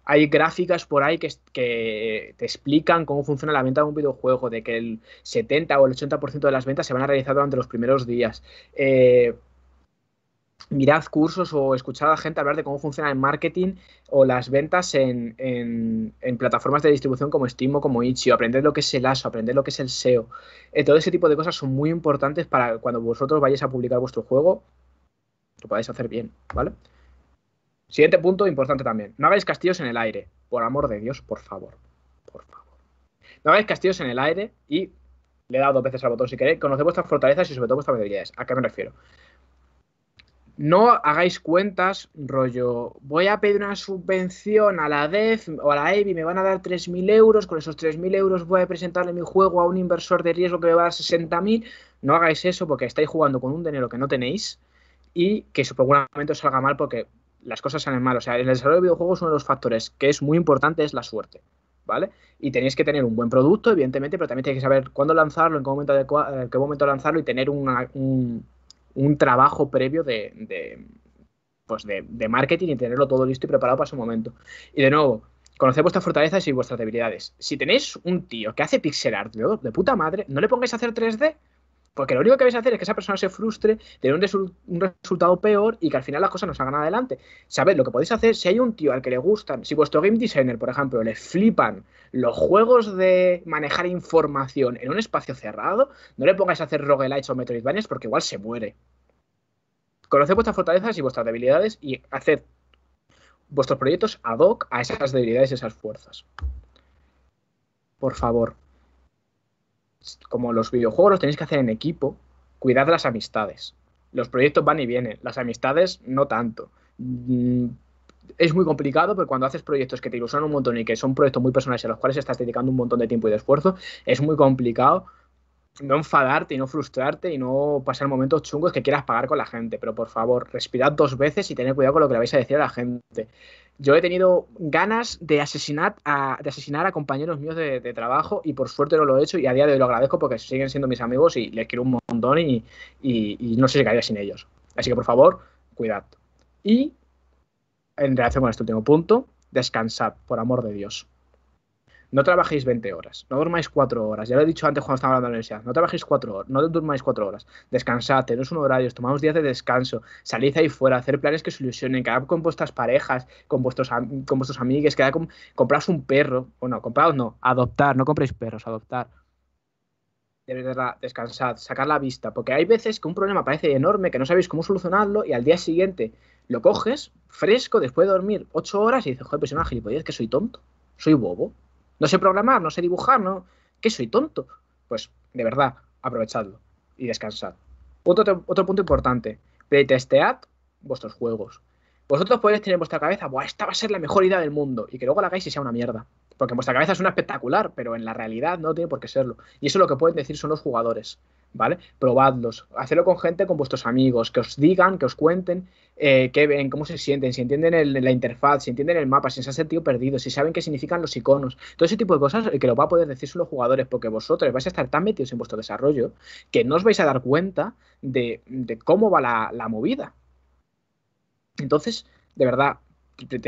hay gráficas por ahí que, te explican cómo funciona la venta de un videojuego, de que el 70 o el 80% de las ventas se van a realizar durante los primeros días. Eh, mirad cursos o escuchad a gente hablar de cómo funciona el marketing o las ventas en, plataformas de distribución como Steam o como Itch.io, aprender lo que es el ASO, aprended lo que es el SEO. Eh, todo ese tipo de cosas son muy importantes para cuando vosotros vayáis a publicar vuestro juego, lo podáis hacer bien, ¿vale? Siguiente punto importante también. No hagáis castillos en el aire. Por amor de Dios, por favor. Por favor. No hagáis castillos en el aire y le he dado dos veces al botón si queréis. Conoced vuestras fortalezas y sobre todo vuestras debilidades. ¿A qué me refiero? No hagáis cuentas, rollo, voy a pedir una subvención a la DEF o a la EBI, me van a dar 3.000 euros, con esos 3.000 euros voy a presentarle mi juego a un inversor de riesgo que me va a dar 60.000. No hagáis eso porque estáis jugando con un dinero que no tenéis y que seguramente os salga mal porque las cosas salen mal. O sea, en el desarrollo de videojuegos uno de los factores que es muy importante es la suerte. ¿Vale? Y tenéis que tener un buen producto, evidentemente, pero también tenéis que saber cuándo lanzarlo, en qué momento, eh, qué momento lanzarlo y tener un, trabajo previo de, de pues de, de, marketing y tenerlo todo listo y preparado para su momento. Y de nuevo, conocer vuestras fortalezas y vuestras debilidades. Si tenéis un tío que hace pixel art de, de puta madre, no le pongáis a hacer 3D porque lo único que vais a hacer es que esa persona se frustre, de un, resultado peor y que al final las cosas no hagan adelante. Sabed lo que podéis hacer si hay un tío al que le gustan, si vuestro game designer, por ejemplo, le flipan los juegos de manejar información en un espacio cerrado, no le pongáis a hacer roguelites o metroidvanias porque igual se muere. Conoced vuestras fortalezas y vuestras debilidades y haced vuestros proyectos ad hoc a esas debilidades y esas fuerzas. Por favor como los videojuegos los tenéis que hacer en equipo, cuidad las amistades. Los proyectos van y vienen, las amistades no tanto. Mm, es muy complicado, porque cuando haces proyectos que te ilusionan un montón y que son proyectos muy personales a los cuales estás dedicando un montón de tiempo y de esfuerzo, es muy complicado no enfadarte y no frustrarte y no pasar momentos chungos que quieras pagar con la gente. Pero por favor, respirad dos veces y tened cuidado con lo que le vais a decir a la gente. Yo he tenido ganas de asesinar a, de asesinar a compañeros míos de, trabajo y por suerte no lo he hecho y a día de hoy lo agradezco porque siguen siendo mis amigos y les quiero un montón y, y no sé si caería sin ellos. Así que por favor, cuidad. Y en relación con este último punto, descansad, por amor de Dios no trabajéis 20 horas, no durmáis 4 horas, ya lo he dicho antes cuando estaba hablando de la universidad, no trabajéis 4 horas, no durmáis 4 horas, descansad, tenéis un horario, Tomamos días de descanso, salid ahí fuera, hacer planes que solucionen, ilusionen, quedad con vuestras parejas, con vuestros, con vuestros amigues, quedad con, un perro, o no, compraos no, adoptar, no compréis perros, adoptar. De verdad, descansad, sacar la vista, porque hay veces que un problema parece enorme, que no sabéis cómo solucionarlo y al día siguiente lo coges fresco después de dormir 8 horas y dices, joder, pues es una gilipollez, que soy tonto, soy bobo. No sé programar, no sé dibujar, ¿no? ¿Qué soy tonto? Pues de verdad, aprovechadlo y descansad. Otro, otro punto importante, playtestead vuestros juegos. Vosotros podéis tener en vuestra cabeza, Buah, esta va a ser la mejor idea del mundo, y que luego la hagáis y sea una mierda. Porque vuestra cabeza es una espectacular, pero en la realidad no tiene por qué serlo. Y eso es lo que pueden decir son los jugadores. ¿vale? Probadlos, hacedlo con gente, con vuestros amigos, que os digan, que os cuenten eh, que ven, cómo se sienten, si entienden la interfaz, si entienden el mapa, si se han sentido perdidos, si saben qué significan los iconos, todo ese tipo de cosas eh, que lo va a poder decir solo jugadores, porque vosotros vais a estar tan metidos en vuestro desarrollo que no os vais a dar cuenta de, cómo va la, movida. Entonces, de verdad, te,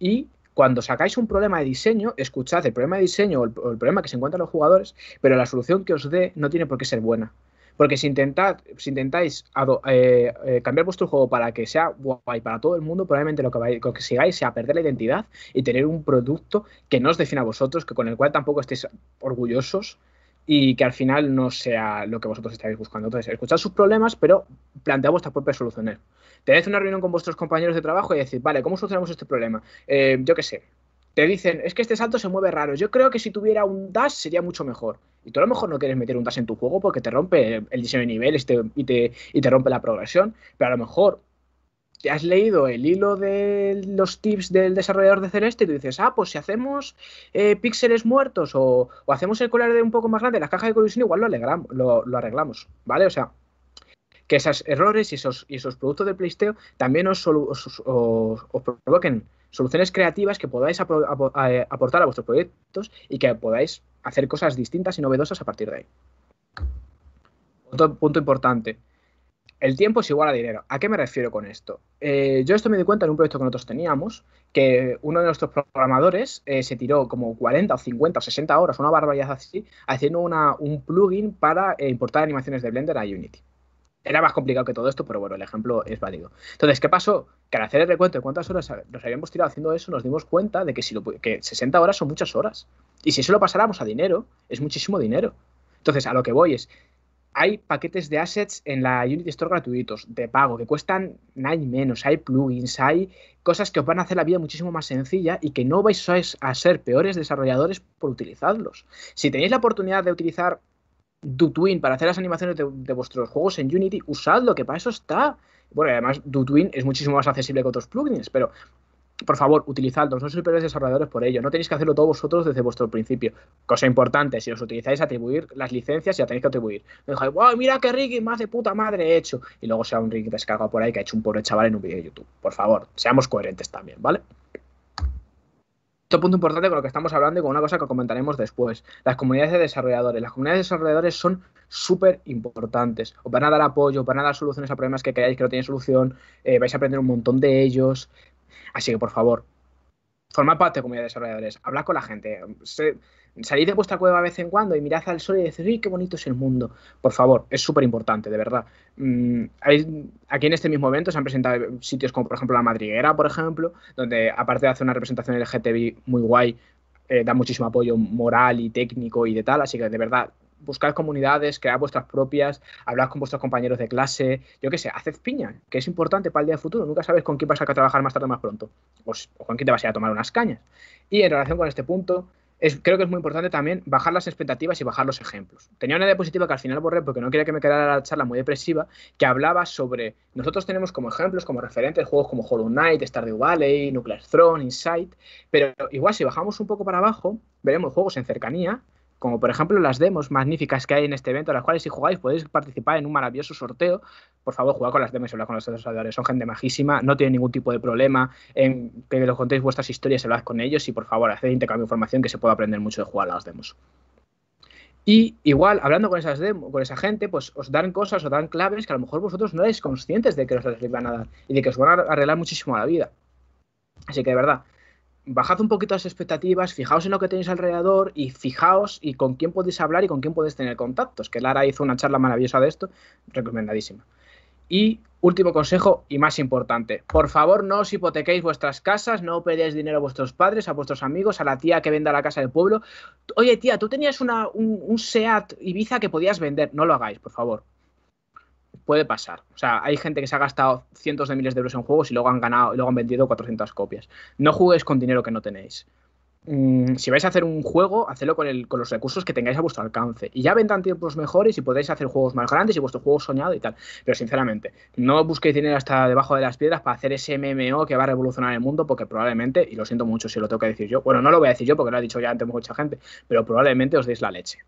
y cuando sacáis un problema de diseño, escuchad el problema de diseño o el, problema que se encuentran los jugadores, pero la solución que os dé no tiene por qué ser buena. Porque si, intentad, si intentáis eh, eh, cambiar vuestro juego para que sea guay para todo el mundo, probablemente lo que, vais, que sigáis sea perder la identidad y tener un producto que no os defina a vosotros, que con el cual tampoco estéis orgullosos y que al final no sea lo que vosotros estáis buscando. Entonces, escuchad sus problemas, pero plantead vuestras propias soluciones. haces una reunión con vuestros compañeros de trabajo y decir, vale, ¿cómo solucionamos este problema? Eh, yo qué sé. Te dicen, es que este salto se mueve raro. Yo creo que si tuviera un dash sería mucho mejor. Y tú a lo mejor no quieres meter un dash en tu juego porque te rompe el diseño de niveles y te rompe la progresión. Pero a lo mejor si has leído el hilo de los tips del desarrollador de Celeste y tú dices, ah, pues si hacemos eh, píxeles muertos o, hacemos el colar de un poco más grande, la caja de colisión igual lo, alegramos, lo, arreglamos, ¿vale? O sea, que esos errores y esos, productos de playsteo también os, os, provoquen soluciones creativas que podáis eh, aportar a vuestros proyectos y que podáis hacer cosas distintas y novedosas a partir de ahí. Otro punto importante, el tiempo es igual a dinero. ¿A qué me refiero con esto? Eh, yo esto me di cuenta en un proyecto que nosotros teníamos, que uno de nuestros programadores eh, se tiró como 40 o 50 o 60 horas, una barbaridad así, haciendo una, un plugin para eh, importar animaciones de Blender a Unity. Era más complicado que todo esto, pero bueno, el ejemplo es válido. Entonces, ¿qué pasó? Que al hacer el recuento de cuántas horas nos habíamos tirado haciendo eso, nos dimos cuenta de que, si que 60 horas son muchas horas. Y si eso lo pasáramos a dinero, es muchísimo dinero. Entonces, a lo que voy es, hay paquetes de assets en la Unity Store gratuitos, de pago, que cuestan nada menos, hay plugins, hay cosas que os van a hacer la vida muchísimo más sencilla y que no vais a ser peores desarrolladores por utilizarlos. Si tenéis la oportunidad de utilizar Dutwin para hacer las animaciones de, vuestros juegos en Unity, usadlo, que para eso está. Bueno, además Dutwin es muchísimo más accesible que otros plugins, pero por favor, utilizadlos, no sois superiores desarrolladores por ello, no tenéis que hacerlo todos vosotros desde vuestro principio. Cosa importante, si os utilizáis, atribuir las licencias, ya tenéis que atribuir. No digáis, wow, mira qué rigging más de puta madre he hecho, y luego sea un rigging descargado por ahí que ha hecho un pobre chaval en un vídeo de YouTube. Por favor, seamos coherentes también, ¿vale? Otro punto importante con lo que estamos hablando y con una cosa que comentaremos después, las comunidades de desarrolladores. Las comunidades de desarrolladores son súper importantes. Os van a dar apoyo, os van a dar soluciones a problemas que creáis que no tienen solución, eh, vais a aprender un montón de ellos, Así que, por favor, formad parte de comunidad de desarrolladores, hablad con la gente, salid de vuestra cueva de vez en cuando y mirad al sol y decís, ¡ay, qué bonito es el mundo. Por favor, es súper importante, de verdad. Mm, aquí en este mismo evento se han presentado sitios como, por ejemplo, La Madriguera, por ejemplo, donde aparte de hacer una representación LGTBI muy guay, eh, da muchísimo apoyo moral y técnico y de tal, así que de verdad, buscar comunidades, crear vuestras propias, hablar con vuestros compañeros de clase, yo qué sé, haced piña, que es importante para el día de futuro, nunca sabes con quién vas a trabajar más tarde o más pronto, pues, o, con quién te vas a ir a tomar unas cañas. Y en relación con este punto, creo que es muy importante también bajar las expectativas y bajar los ejemplos. Tenía una diapositiva que al final borré porque no quería que me quedara la charla muy depresiva, que hablaba sobre, nosotros tenemos como ejemplos, como referentes, juegos como Hollow Knight, Stardew Valley, Nuclear Throne, Insight, pero igual si bajamos un poco para abajo, veremos juegos en cercanía, como por ejemplo las demos magníficas que hay en este evento, las cuales si jugáis podéis participar en un maravilloso sorteo. Por favor, jugad con las demos y hablad con los desarrolladores, son gente majísima, no tienen ningún tipo de problema en que los contéis vuestras historias, hablad con ellos y por favor, haced intercambio de información que se pueda aprender mucho de jugar a las demos. Y igual, hablando con, esas con esa gente, pues os dan cosas, os dan claves que a lo mejor vosotros no erais conscientes de que os las van a dar y de que os van a arreglar muchísimo la vida. Así que de verdad, bajad un poquito las expectativas, fijaos en lo que tenéis alrededor y fijaos y con quién podéis hablar y con quién podéis tener contactos, que Lara hizo una charla maravillosa de esto, recomendadísima. Y último consejo y más importante, por favor no os hipotequéis vuestras casas, no pedáis dinero a vuestros padres, a vuestros amigos, a la tía que venda la casa del pueblo. Oye tía, tú tenías una, un SEAT Ibiza que podías vender, no lo hagáis, por favor puede pasar. O sea, hay gente que se ha gastado cientos de miles de euros en juegos y luego han ganado y luego han vendido 400 copias. No juguéis con dinero que no tenéis. Mm, si vais a hacer un juego, hacedlo con, el, con, los recursos que tengáis a vuestro alcance. Y ya vendan tiempos mejores y podéis hacer juegos más grandes y vuestro juego soñado y tal. Pero sinceramente, no busquéis dinero hasta debajo de las piedras para hacer ese MMO que va a revolucionar el mundo, porque probablemente, y lo siento mucho si lo tengo que decir yo, bueno, no lo voy a decir yo porque lo ha dicho ya antes mucha gente, pero probablemente os deis la leche.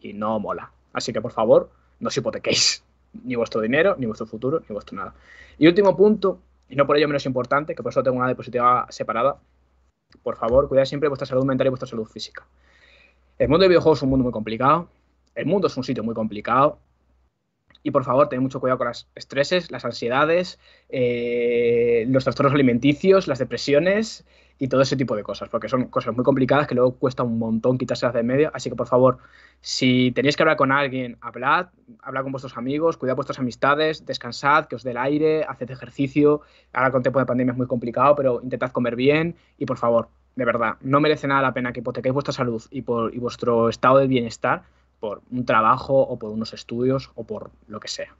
Y no mola. Así que por favor, no os hipotequéis ni vuestro dinero, ni vuestro futuro, ni vuestro nada. Y último punto, y no por ello menos importante, que por eso tengo una diapositiva separada, por favor, cuidad siempre vuestra salud mental y vuestra salud física. El mundo de videojuegos es un mundo muy complicado, el mundo es un sitio muy complicado, y por favor, tened mucho cuidado con los estreses, las ansiedades, eh, los trastornos alimenticios, las depresiones y todo ese tipo de cosas, porque son cosas muy complicadas que luego cuesta un montón quitárselas de medio. Así que, por favor, si tenéis que hablar con alguien, hablad, habla con vuestros amigos, cuidad vuestras amistades, descansad, que os dé el aire, haced ejercicio. Ahora con tiempo de pandemia es muy complicado, pero intentad comer bien y, por favor, de verdad, no merece nada la pena que hipotequéis vuestra salud y, por, vuestro estado de bienestar por un trabajo o por unos estudios o por lo que sea.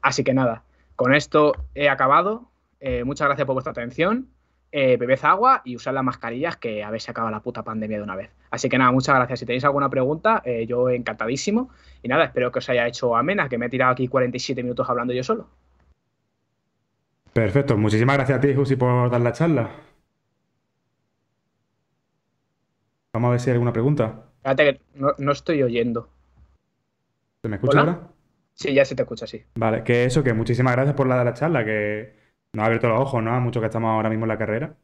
Así que nada, con esto he acabado. Eh, muchas gracias por vuestra atención eh, agua y usad las mascarillas que a ver si acaba la puta pandemia de una vez. Así que nada, muchas gracias. Si tenéis alguna pregunta, eh, yo encantadísimo. Y nada, espero que os haya hecho amena, que me he tirado aquí 47 minutos hablando yo solo. Perfecto, muchísimas gracias a ti, Jussi, por dar la charla. Vamos a ver si hay alguna pregunta. Espérate que no, estoy oyendo. ¿Se me escucha ahora? Sí, ya se te escucha, sí. Vale, que eso, que muchísimas gracias por la, la charla, que no ha abierto los ojos, ¿no? A muchos que estamos ahora mismo en la carrera.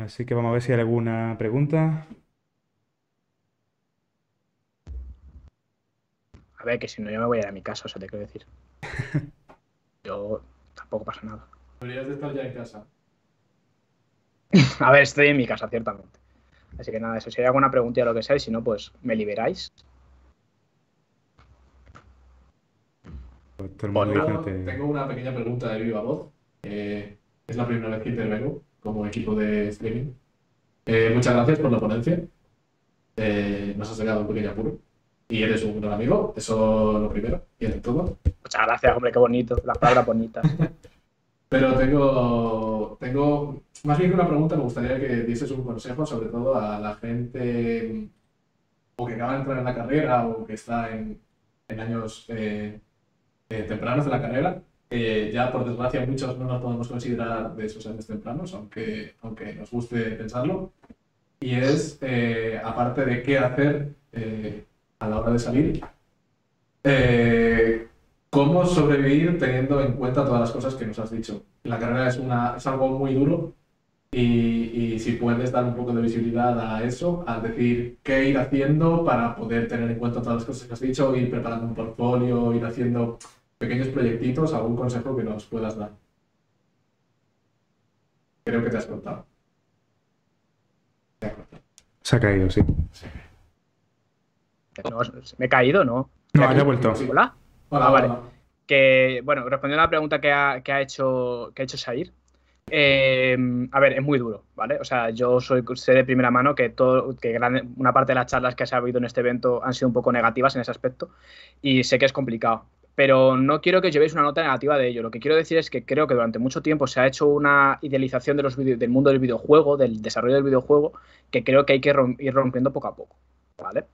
Así que vamos a ver si hay alguna pregunta. A ver, que si no yo me voy a ir a mi casa, o sea, te quiero decir. yo tampoco pasa nada. Deberías estar ya en casa. a ver, estoy en mi casa, ciertamente. Así que nada, eso si hay alguna pregunta o lo que sea, si no, pues me liberáis Pues pues tengo una pequeña pregunta de viva voz. es la primera vez que intervengo como equipo de streaming. Eh, muchas gracias por la ponencia. Eh, nos has sacado un pequeño apuro. Y eres un gran amigo, eso lo primero. Y en todo. Muchas gracias, hombre, qué bonito. Las palabras bonitas. Pero tengo, tengo, más bien que una pregunta, me gustaría que dieses un consejo, sobre todo a la gente o que acaba de entrar en la carrera o que está en, años eh, eh, tempranos de la carrera. ya por desgracia muchos no nos podemos considerar de esos años tempranos, aunque, aunque nos guste pensarlo. Y es, eh, aparte de qué hacer eh, a la hora de salir, cómo sobrevivir teniendo en cuenta todas las cosas que nos has dicho. La carrera es, una, es algo muy duro y, y, si puedes dar un poco de visibilidad a eso, al decir qué ir haciendo para poder tener en cuenta todas las cosas que has dicho, ir preparando un portfolio, ir haciendo pequeños proyectitos, algún consejo que nos puedas dar. Creo que te has cortado. Se ha caído, sí. me he caído, ¿no? No, ya he vuelto. Hola. Ah, hola, Que, bueno, respondiendo a la pregunta que ha, hecho, que ha hecho Shair, em, a ver, es muy duro, ¿vale? O sea, yo soy, sé de primera mano que, todo, una parte de las charlas que se ha habido en este evento han sido un poco negativas en ese aspecto y sé que es complicado pero no quiero que llevéis una nota negativa de ello. Lo que quiero decir es que creo que durante mucho tiempo se ha hecho una idealización del mundo del videojuego, del desarrollo del videojuego, que creo que hay que ir rompiendo poco a poco. ¿Vale?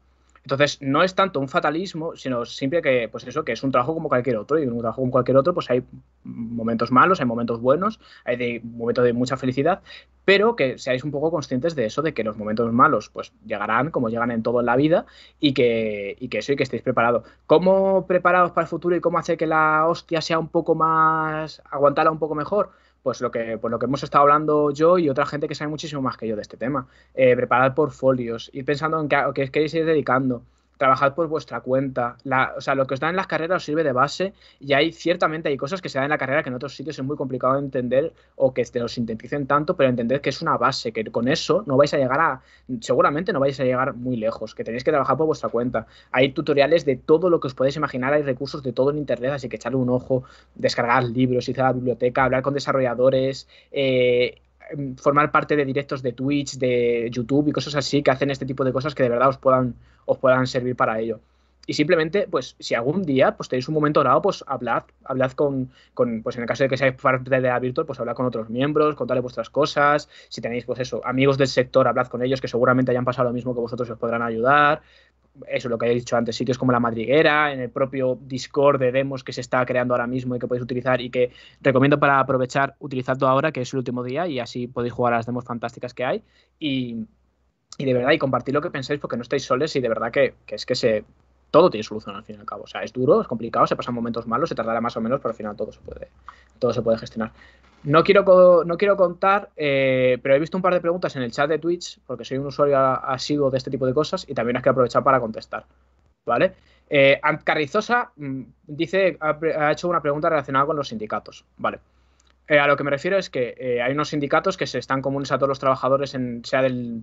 Entonces, no es tanto un fatalismo, sino siempre que, pues eso, que es un trabajo como cualquier otro, y en un trabajo como cualquier otro, pues hay momentos malos, hay momentos buenos, hay de, momentos de mucha felicidad, pero que seáis un poco conscientes de eso, de que los momentos malos, pues llegarán como llegan en todo en la vida, y que, y que eso, que estéis preparados. ¿Cómo preparados para el futuro y cómo hacer que la hostia sea un poco más, aguantarla un poco mejor? pues lo que, pues lo que hemos estado hablando yo y otra gente que sabe muchísimo más que yo de este tema. preparar eh, preparar portfolios, ir pensando en qué, qué queréis ir dedicando, trabajad por vuestra cuenta. La, o sea, lo que os dan en las carreras os sirve de base y hay ciertamente hay cosas que se dan en la carrera que en otros sitios es muy complicado de entender o que os lo sinteticen tanto, pero entended que es una base, que con eso no vais a llegar a, seguramente no vais a llegar muy lejos, que tenéis que trabajar por vuestra cuenta. Hay tutoriales de todo lo que os podéis imaginar, hay recursos de todo en Internet, así que echarle un ojo, descargar libros, ir a la biblioteca, hablar con desarrolladores. Eh, mm, formar parte de directos de Twitch, de YouTube y cosas así que hacen este tipo de cosas que de verdad os puedan, os puedan servir para ello. Y simplemente, pues, si algún día pues, tenéis un momento dado, pues hablad, hablad con, con, pues en el caso de que seáis parte de la Virtual, pues hablad con otros miembros, contadle vuestras cosas, si tenéis, pues eso, amigos del sector, hablad con ellos, que seguramente hayan pasado lo mismo que vosotros y os podrán ayudar, eso es lo que he dicho antes, sitios como la madriguera, en el propio Discord de demos que se está creando ahora mismo y que podéis utilizar y que recomiendo para aprovechar, utilizadlo ahora, que es el último día, y así podéis jugar a las demos fantásticas que hay. Y, y de verdad, y compartir lo que pensáis porque no estáis soles y de verdad que, es que se, todo tiene solución al fin y al cabo. O sea, es duro, es complicado, se pasan momentos malos, se tardará más o menos, pero al final todo se puede, todo se puede gestionar. No quiero, no quiero contar, eh, pero he visto un par de preguntas en el chat de Twitch, porque soy un usuario asiduo de este tipo de cosas y también hay que aprovechar para contestar. ¿Vale? Eh, Carrizosa mm, dice, ha, hecho una pregunta relacionada con los sindicatos. Vale. Eh, a lo que me refiero es que eh, hay unos sindicatos que se están comunes a todos los trabajadores, en, sea del,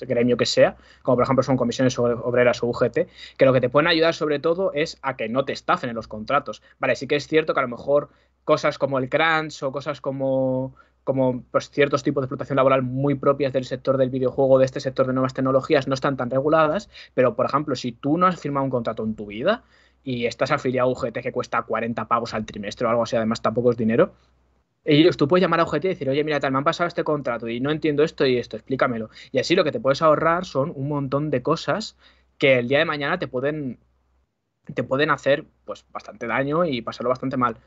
gremio que sea, como por ejemplo son comisiones obreras o UGT, que lo que te pueden ayudar sobre todo es a que no te estafen en los contratos. Vale, sí que es cierto que a lo mejor cosas como el crunch o cosas como como pues, ciertos tipos de explotación laboral muy propias del sector del videojuego, de este sector de nuevas tecnologías, no están tan reguladas, pero por ejemplo, si tú no has firmado un contrato en tu vida, y estás afiliado a UGT que cuesta 40 pavos al trimestre o algo así, además tampoco es dinero. Y tú puedes llamar a UGT y decir, oye, mira, tal, me han pasado este contrato y no entiendo esto y esto, explícamelo. Y así lo que te puedes ahorrar son un montón de cosas que el día de mañana te pueden, te pueden hacer pues, bastante daño y pasarlo bastante mal.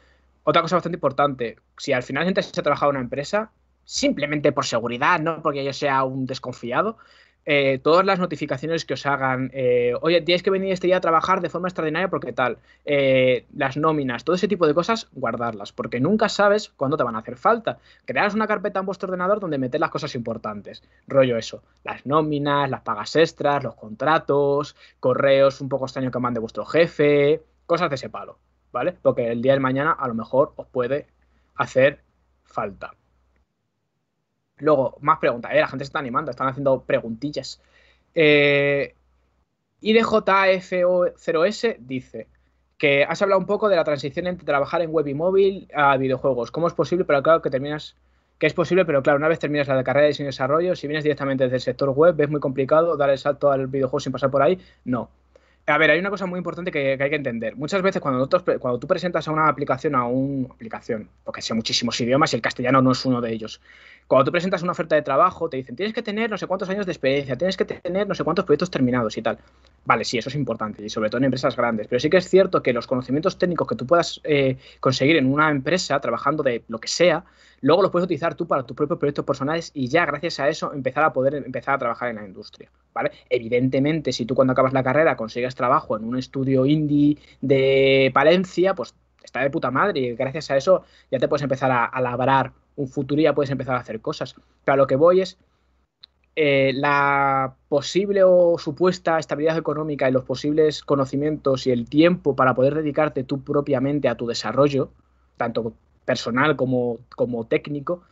Otra cosa bastante importante, si al final se a trabajado en una empresa, simplemente por seguridad, no porque yo sea un desconfiado, eh, todas las notificaciones que os hagan, eh, oye, tienes que venir este día a trabajar de forma extraordinaria porque tal, eh, las nóminas, todo ese tipo de cosas, guardarlas, porque nunca sabes cuándo te van a hacer falta. Crearos una carpeta en vuestro ordenador donde meter las cosas importantes, rollo eso, las nóminas, las pagas extras, los contratos, correos un poco extraños que mande vuestro jefe, cosas de ese palo, ¿vale? Porque el día de mañana a lo mejor os puede hacer falta. Luego, más preguntas. Eh, la gente se está animando, están haciendo preguntillas. Eh, IDJF0S dice que has hablado un poco de la transición entre trabajar en web y móvil a videojuegos. ¿Cómo es posible? Pero claro que terminas, que es posible, pero claro, una vez terminas la carrera de diseño desarrollo, si vienes directamente desde el sector web, ves muy complicado dar el salto al videojuego sin pasar por ahí. No, a ver, hay una cosa muy importante que, hay que entender. Muchas veces cuando, nosotros, cuando tú presentas a una aplicación, a una aplicación, porque sé muchísimos idiomas y el castellano no es uno de ellos, cuando tú presentas una oferta de trabajo, te dicen, tienes que tener no sé cuántos años de experiencia, tienes que tener no sé cuántos proyectos terminados y tal. Vale, sí, eso es importante, y sobre todo en empresas grandes, pero sí que es cierto que los conocimientos técnicos que tú puedas eh, conseguir en una empresa, trabajando de lo que sea, luego los puedes utilizar tú para tus propios proyectos personales y ya gracias a eso empezar a poder empezar a trabajar en la industria. Evidentemente, si tú cuando acabas la carrera consigues trabajo en un estudio indie de Palencia, pues está de puta madre y gracias a eso ya te puedes empezar a, labrar un futuro y ya puedes empezar a hacer cosas. Pero a lo que voy es eh, la posible o supuesta estabilidad económica y los posibles conocimientos y el tiempo para poder dedicarte tú propiamente a tu desarrollo, tanto personal como, como técnico,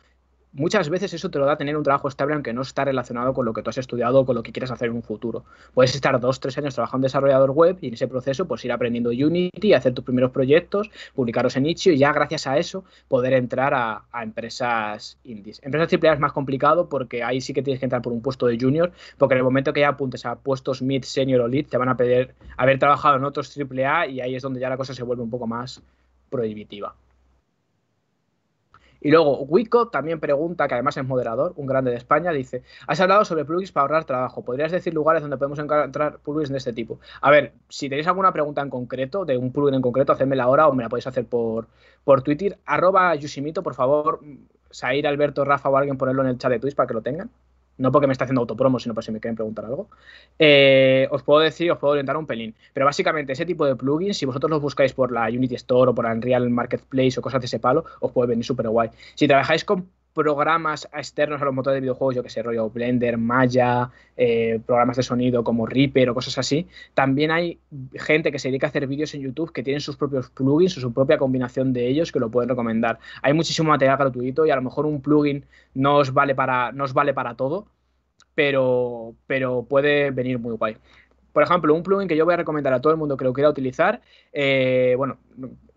muchas veces eso te lo da tener un trabajo estable aunque no está relacionado con lo que tú has estudiado o con lo que quieres hacer en un futuro. Puedes estar dos, tres años trabajando en desarrollador web y en ese proceso pues ir aprendiendo Unity, hacer tus primeros proyectos, publicarlos en Itch.io y ya gracias a eso poder entrar a, empresas indies. Empresas triple es más complicado porque ahí sí que tienes que entrar por un puesto de junior porque en el momento que ya apuntes a puestos mid, senior o lead te van a pedir haber trabajado en otros triple A y ahí es donde ya la cosa se vuelve un poco más prohibitiva. Y luego Wico también pregunta, que además es moderador, un grande de España, dice, has hablado sobre plugins para ahorrar trabajo. ¿Podrías decir lugares donde podemos encontrar plugins de este tipo? A ver, si tenéis alguna pregunta en concreto, de un plugin en concreto, hacedmela ahora o me la podéis hacer por, por Twitter. Arroba Yushimito, por favor, Sair, Alberto, Rafa o alguien ponerlo en el chat de Twitch para que lo tengan no porque me está haciendo autopromo, sino por si me quieren preguntar algo, eh, os puedo decir, os puedo orientar un pelín. Pero básicamente ese tipo de plugins, si vosotros los buscáis por la Unity Store o por Unreal Marketplace o cosas de ese palo, os puede venir súper guay. Si trabajáis con programas externos a los motores de videojuegos, yo que sé, rollo Blender, Maya, eh, programas de sonido como Reaper o cosas así. También hay gente que se dedica a hacer vídeos en YouTube que tienen sus propios plugins o su propia combinación de ellos que lo pueden recomendar. Hay muchísimo material gratuito y a lo mejor un plugin no os vale para, vale para todo, pero, pero puede venir muy guay. Por ejemplo, un plugin que yo voy a recomendar a todo el mundo que lo quiera utilizar, eh, bueno,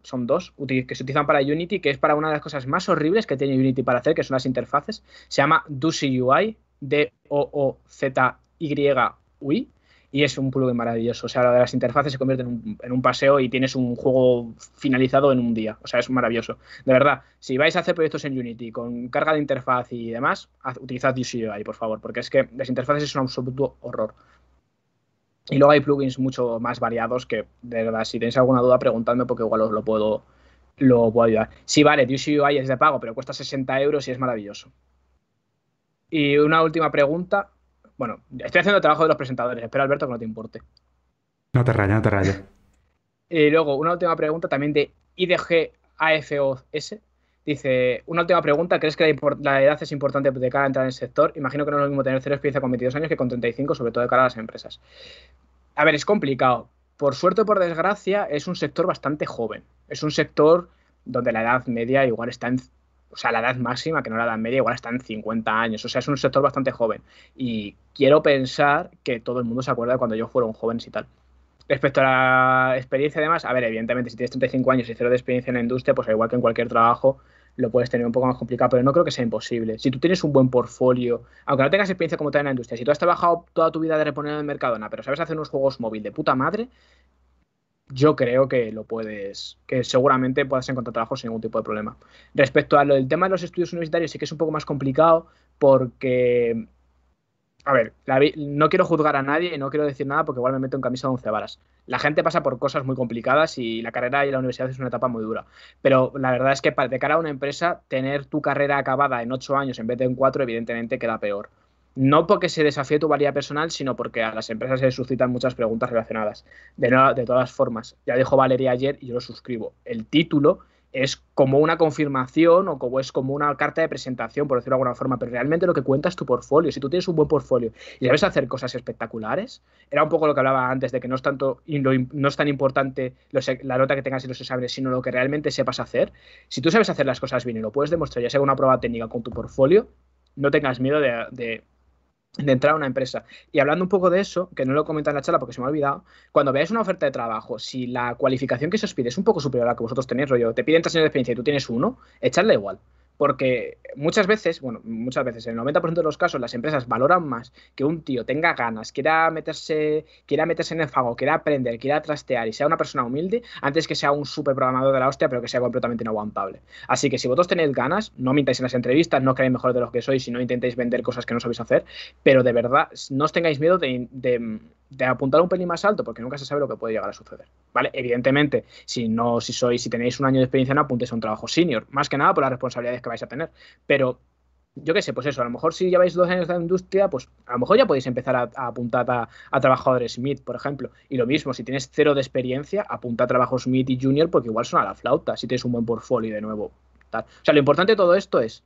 son dos, que se utilizan para Unity, que es para una de las cosas más horribles que tiene Unity para hacer, que son las interfaces. Se llama doce UI, D-O-O-Z-Y-UI, y es un plugin maravilloso. O sea, de las interfaces se convierte en un, paseo y tienes un juego finalizado en un día. O sea, es maravilloso. De verdad, si vais a hacer proyectos en Unity con carga de interfaz y demás, utilizad utilizad UI, por favor, porque es que las interfaces es un absoluto horror. Y luego hay plugins mucho más variados que, de verdad, si tenéis alguna duda, preguntadme porque igual os lo puedo, lo puedo ayudar. Sí, vale, Juicy UI es de pago, pero cuesta 60 euros y es maravilloso. Y una última pregunta. Bueno, estoy haciendo el trabajo de los presentadores. Espero, Alberto, que no te importe. No te rayes, no te rayes. y luego, una última pregunta también de IDG Dice, una última pregunta, ¿crees que la, edad es importante de cara a entrar en el sector? Imagino que no es lo mismo tener cero experiencia con 22 años que con 35, sobre todo de cara a las empresas. A ver, es complicado. Por suerte o por desgracia, es un sector bastante joven. Es un sector donde la edad media igual está en... O sea, la edad máxima, que no la edad media, igual está en 50 años. O sea, es un sector bastante joven. Y quiero pensar que todo el mundo se acuerda de cuando yo fuera un joven y tal. Respecto a la experiencia, además, a ver, evidentemente, si tienes 35 años y cero de experiencia en la industria, pues al igual que en cualquier trabajo, lo puedes tener un poco más complicado, pero no creo que sea imposible. Si tú tienes un buen portfolio, aunque no tengas experiencia como tal en la industria, si tú has trabajado toda tu vida de reponer en mercado, pero sabes hacer unos juegos móvil de puta madre, yo creo que lo puedes, que seguramente puedas encontrar trabajo sin ningún tipo de problema. Respecto al tema de los estudios universitarios, sí que es un poco más complicado porque a ver, no quiero juzgar a nadie y no quiero decir nada porque igual me meto en camisa de once varas. La gente pasa por cosas muy complicadas y la carrera y la universidad es una etapa muy dura. Pero la verdad es que para, de cara a una empresa, tener tu carrera acabada en ocho años en vez de en cuatro, evidentemente queda peor. No porque se desafíe tu valía personal, sino porque a las empresas se les suscitan muchas preguntas relacionadas. De, de todas formas, ya dijo Valeria ayer y yo lo suscribo. El título es como una confirmación o como es como una carta de presentación, por decirlo de alguna forma, pero realmente lo que cuenta es tu portfolio. Si tú tienes un buen portfolio y sabes hacer cosas espectaculares, era un poco lo que hablaba antes de que no es tanto no es tan importante la nota que tengas en los exámenes, sino lo que realmente sepas hacer. Si tú sabes hacer las cosas bien y lo puedes demostrar, ya sea una prueba técnica con tu portfolio, no tengas miedo de de entrar a una empresa. Y hablando un poco de eso, que no lo comentado en la charla porque se me ha olvidado, cuando veáis una oferta de trabajo, si la cualificación que se os pide es un poco superior a la que vosotros tenéis, rollo, te piden tres años de experiencia y tú tienes uno, echadle igual porque muchas veces, bueno, muchas veces, en el 90% de los casos, las empresas valoran más que un tío tenga ganas, quiera meterse, quiera meterse en el fago, quiera aprender, quiera trastear y sea una persona humilde, antes que sea un super programador de la hostia, pero que sea completamente inaguantable. Así que si vosotros tenéis ganas, no mintáis en las entrevistas, no creáis mejor de lo que sois si no intentéis vender cosas que no sabéis hacer, pero de verdad, no os tengáis miedo de, apuntar un pelín más alto, porque nunca se sabe lo que puede llegar a suceder. ¿Vale? Evidentemente, si no, si sois, si tenéis un año de experiencia, no apuntéis a un trabajo senior, más que nada por las responsabilidades que vais a tener. Pero yo qué sé, pues eso, a lo mejor si vais dos años de la industria, pues a lo mejor ya podéis empezar a, apuntar a, trabajadores Smith, por ejemplo. Y lo mismo, si tienes cero de experiencia, apunta a trabajos Smith y junior porque igual son a la flauta, si tienes un buen portfolio de nuevo. Tal. O sea, lo importante de todo esto es,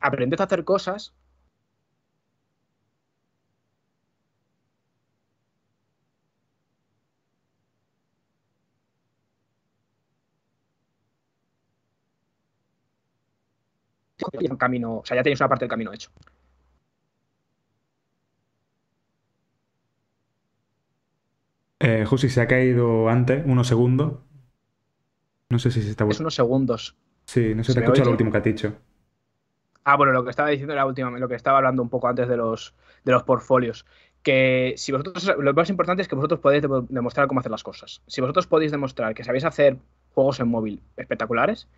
aprender a hacer cosas, o sea, ya tenéis una parte del camino hecho. Eh, Jussi se ha caído antes, unos segundos. No sé si se está... Es unos segundos. Sí, no sé, se, te escucha lo último que ha dicho. Ah, bueno, lo que estaba diciendo era última, lo que estaba hablando un poco antes de los, de los portfolios. Que si vosotros, lo más importante es que vosotros podéis demostrar cómo hacer las cosas. Si vosotros podéis demostrar que sabéis hacer juegos en móvil espectaculares,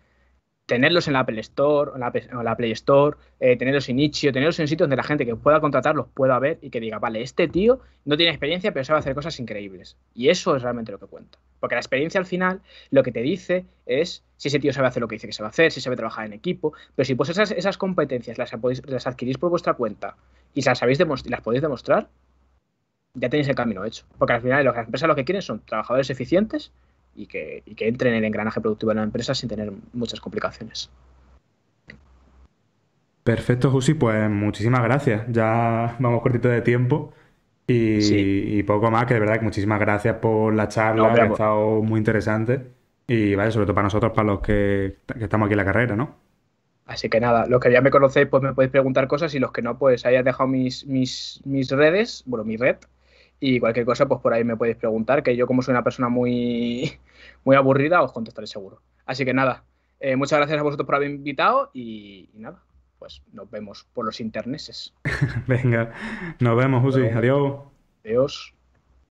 tenerlos en la Apple Store, en la, Play Store, eh, tenerlos en Itch.io, tenerlos en sitios donde la gente que pueda contratarlos pueda ver y que diga, vale, este tío no tiene experiencia, pero sabe hacer cosas increíbles. Y eso es realmente lo que cuenta. Porque la experiencia al final lo que te dice es si ese tío sabe hacer lo que dice que se va a hacer, si sabe trabajar en equipo, pero si pues esas, esas competencias las, adquirís por vuestra cuenta y las, sabéis y las podéis demostrar, ya tenéis el camino hecho. Porque al final las empresas lo que quieren son trabajadores eficientes y que, entren en el engranaje productivo de la empresa sin tener muchas complicaciones. Perfecto, Jussi, pues muchísimas gracias. Ya vamos cortito de tiempo y, poco más, que de verdad que muchísimas gracias por la charla, ha estado muy interesante y vaya, sobre todo para nosotros, para los que, estamos aquí en la carrera, ¿no? Así que nada, los que ya me conocéis, pues me podéis preguntar cosas y los que no, pues ahí dejado mis redes, bueno, mi red, y cualquier cosa, pues por ahí me podéis preguntar, que yo como soy una persona muy, muy aburrida, os contestaré seguro. Así que nada, eh, muchas gracias a vosotros por haber invitado y, nada, pues nos vemos por los interneses. Venga, nos vemos, Uzi. Adiós. Adiós.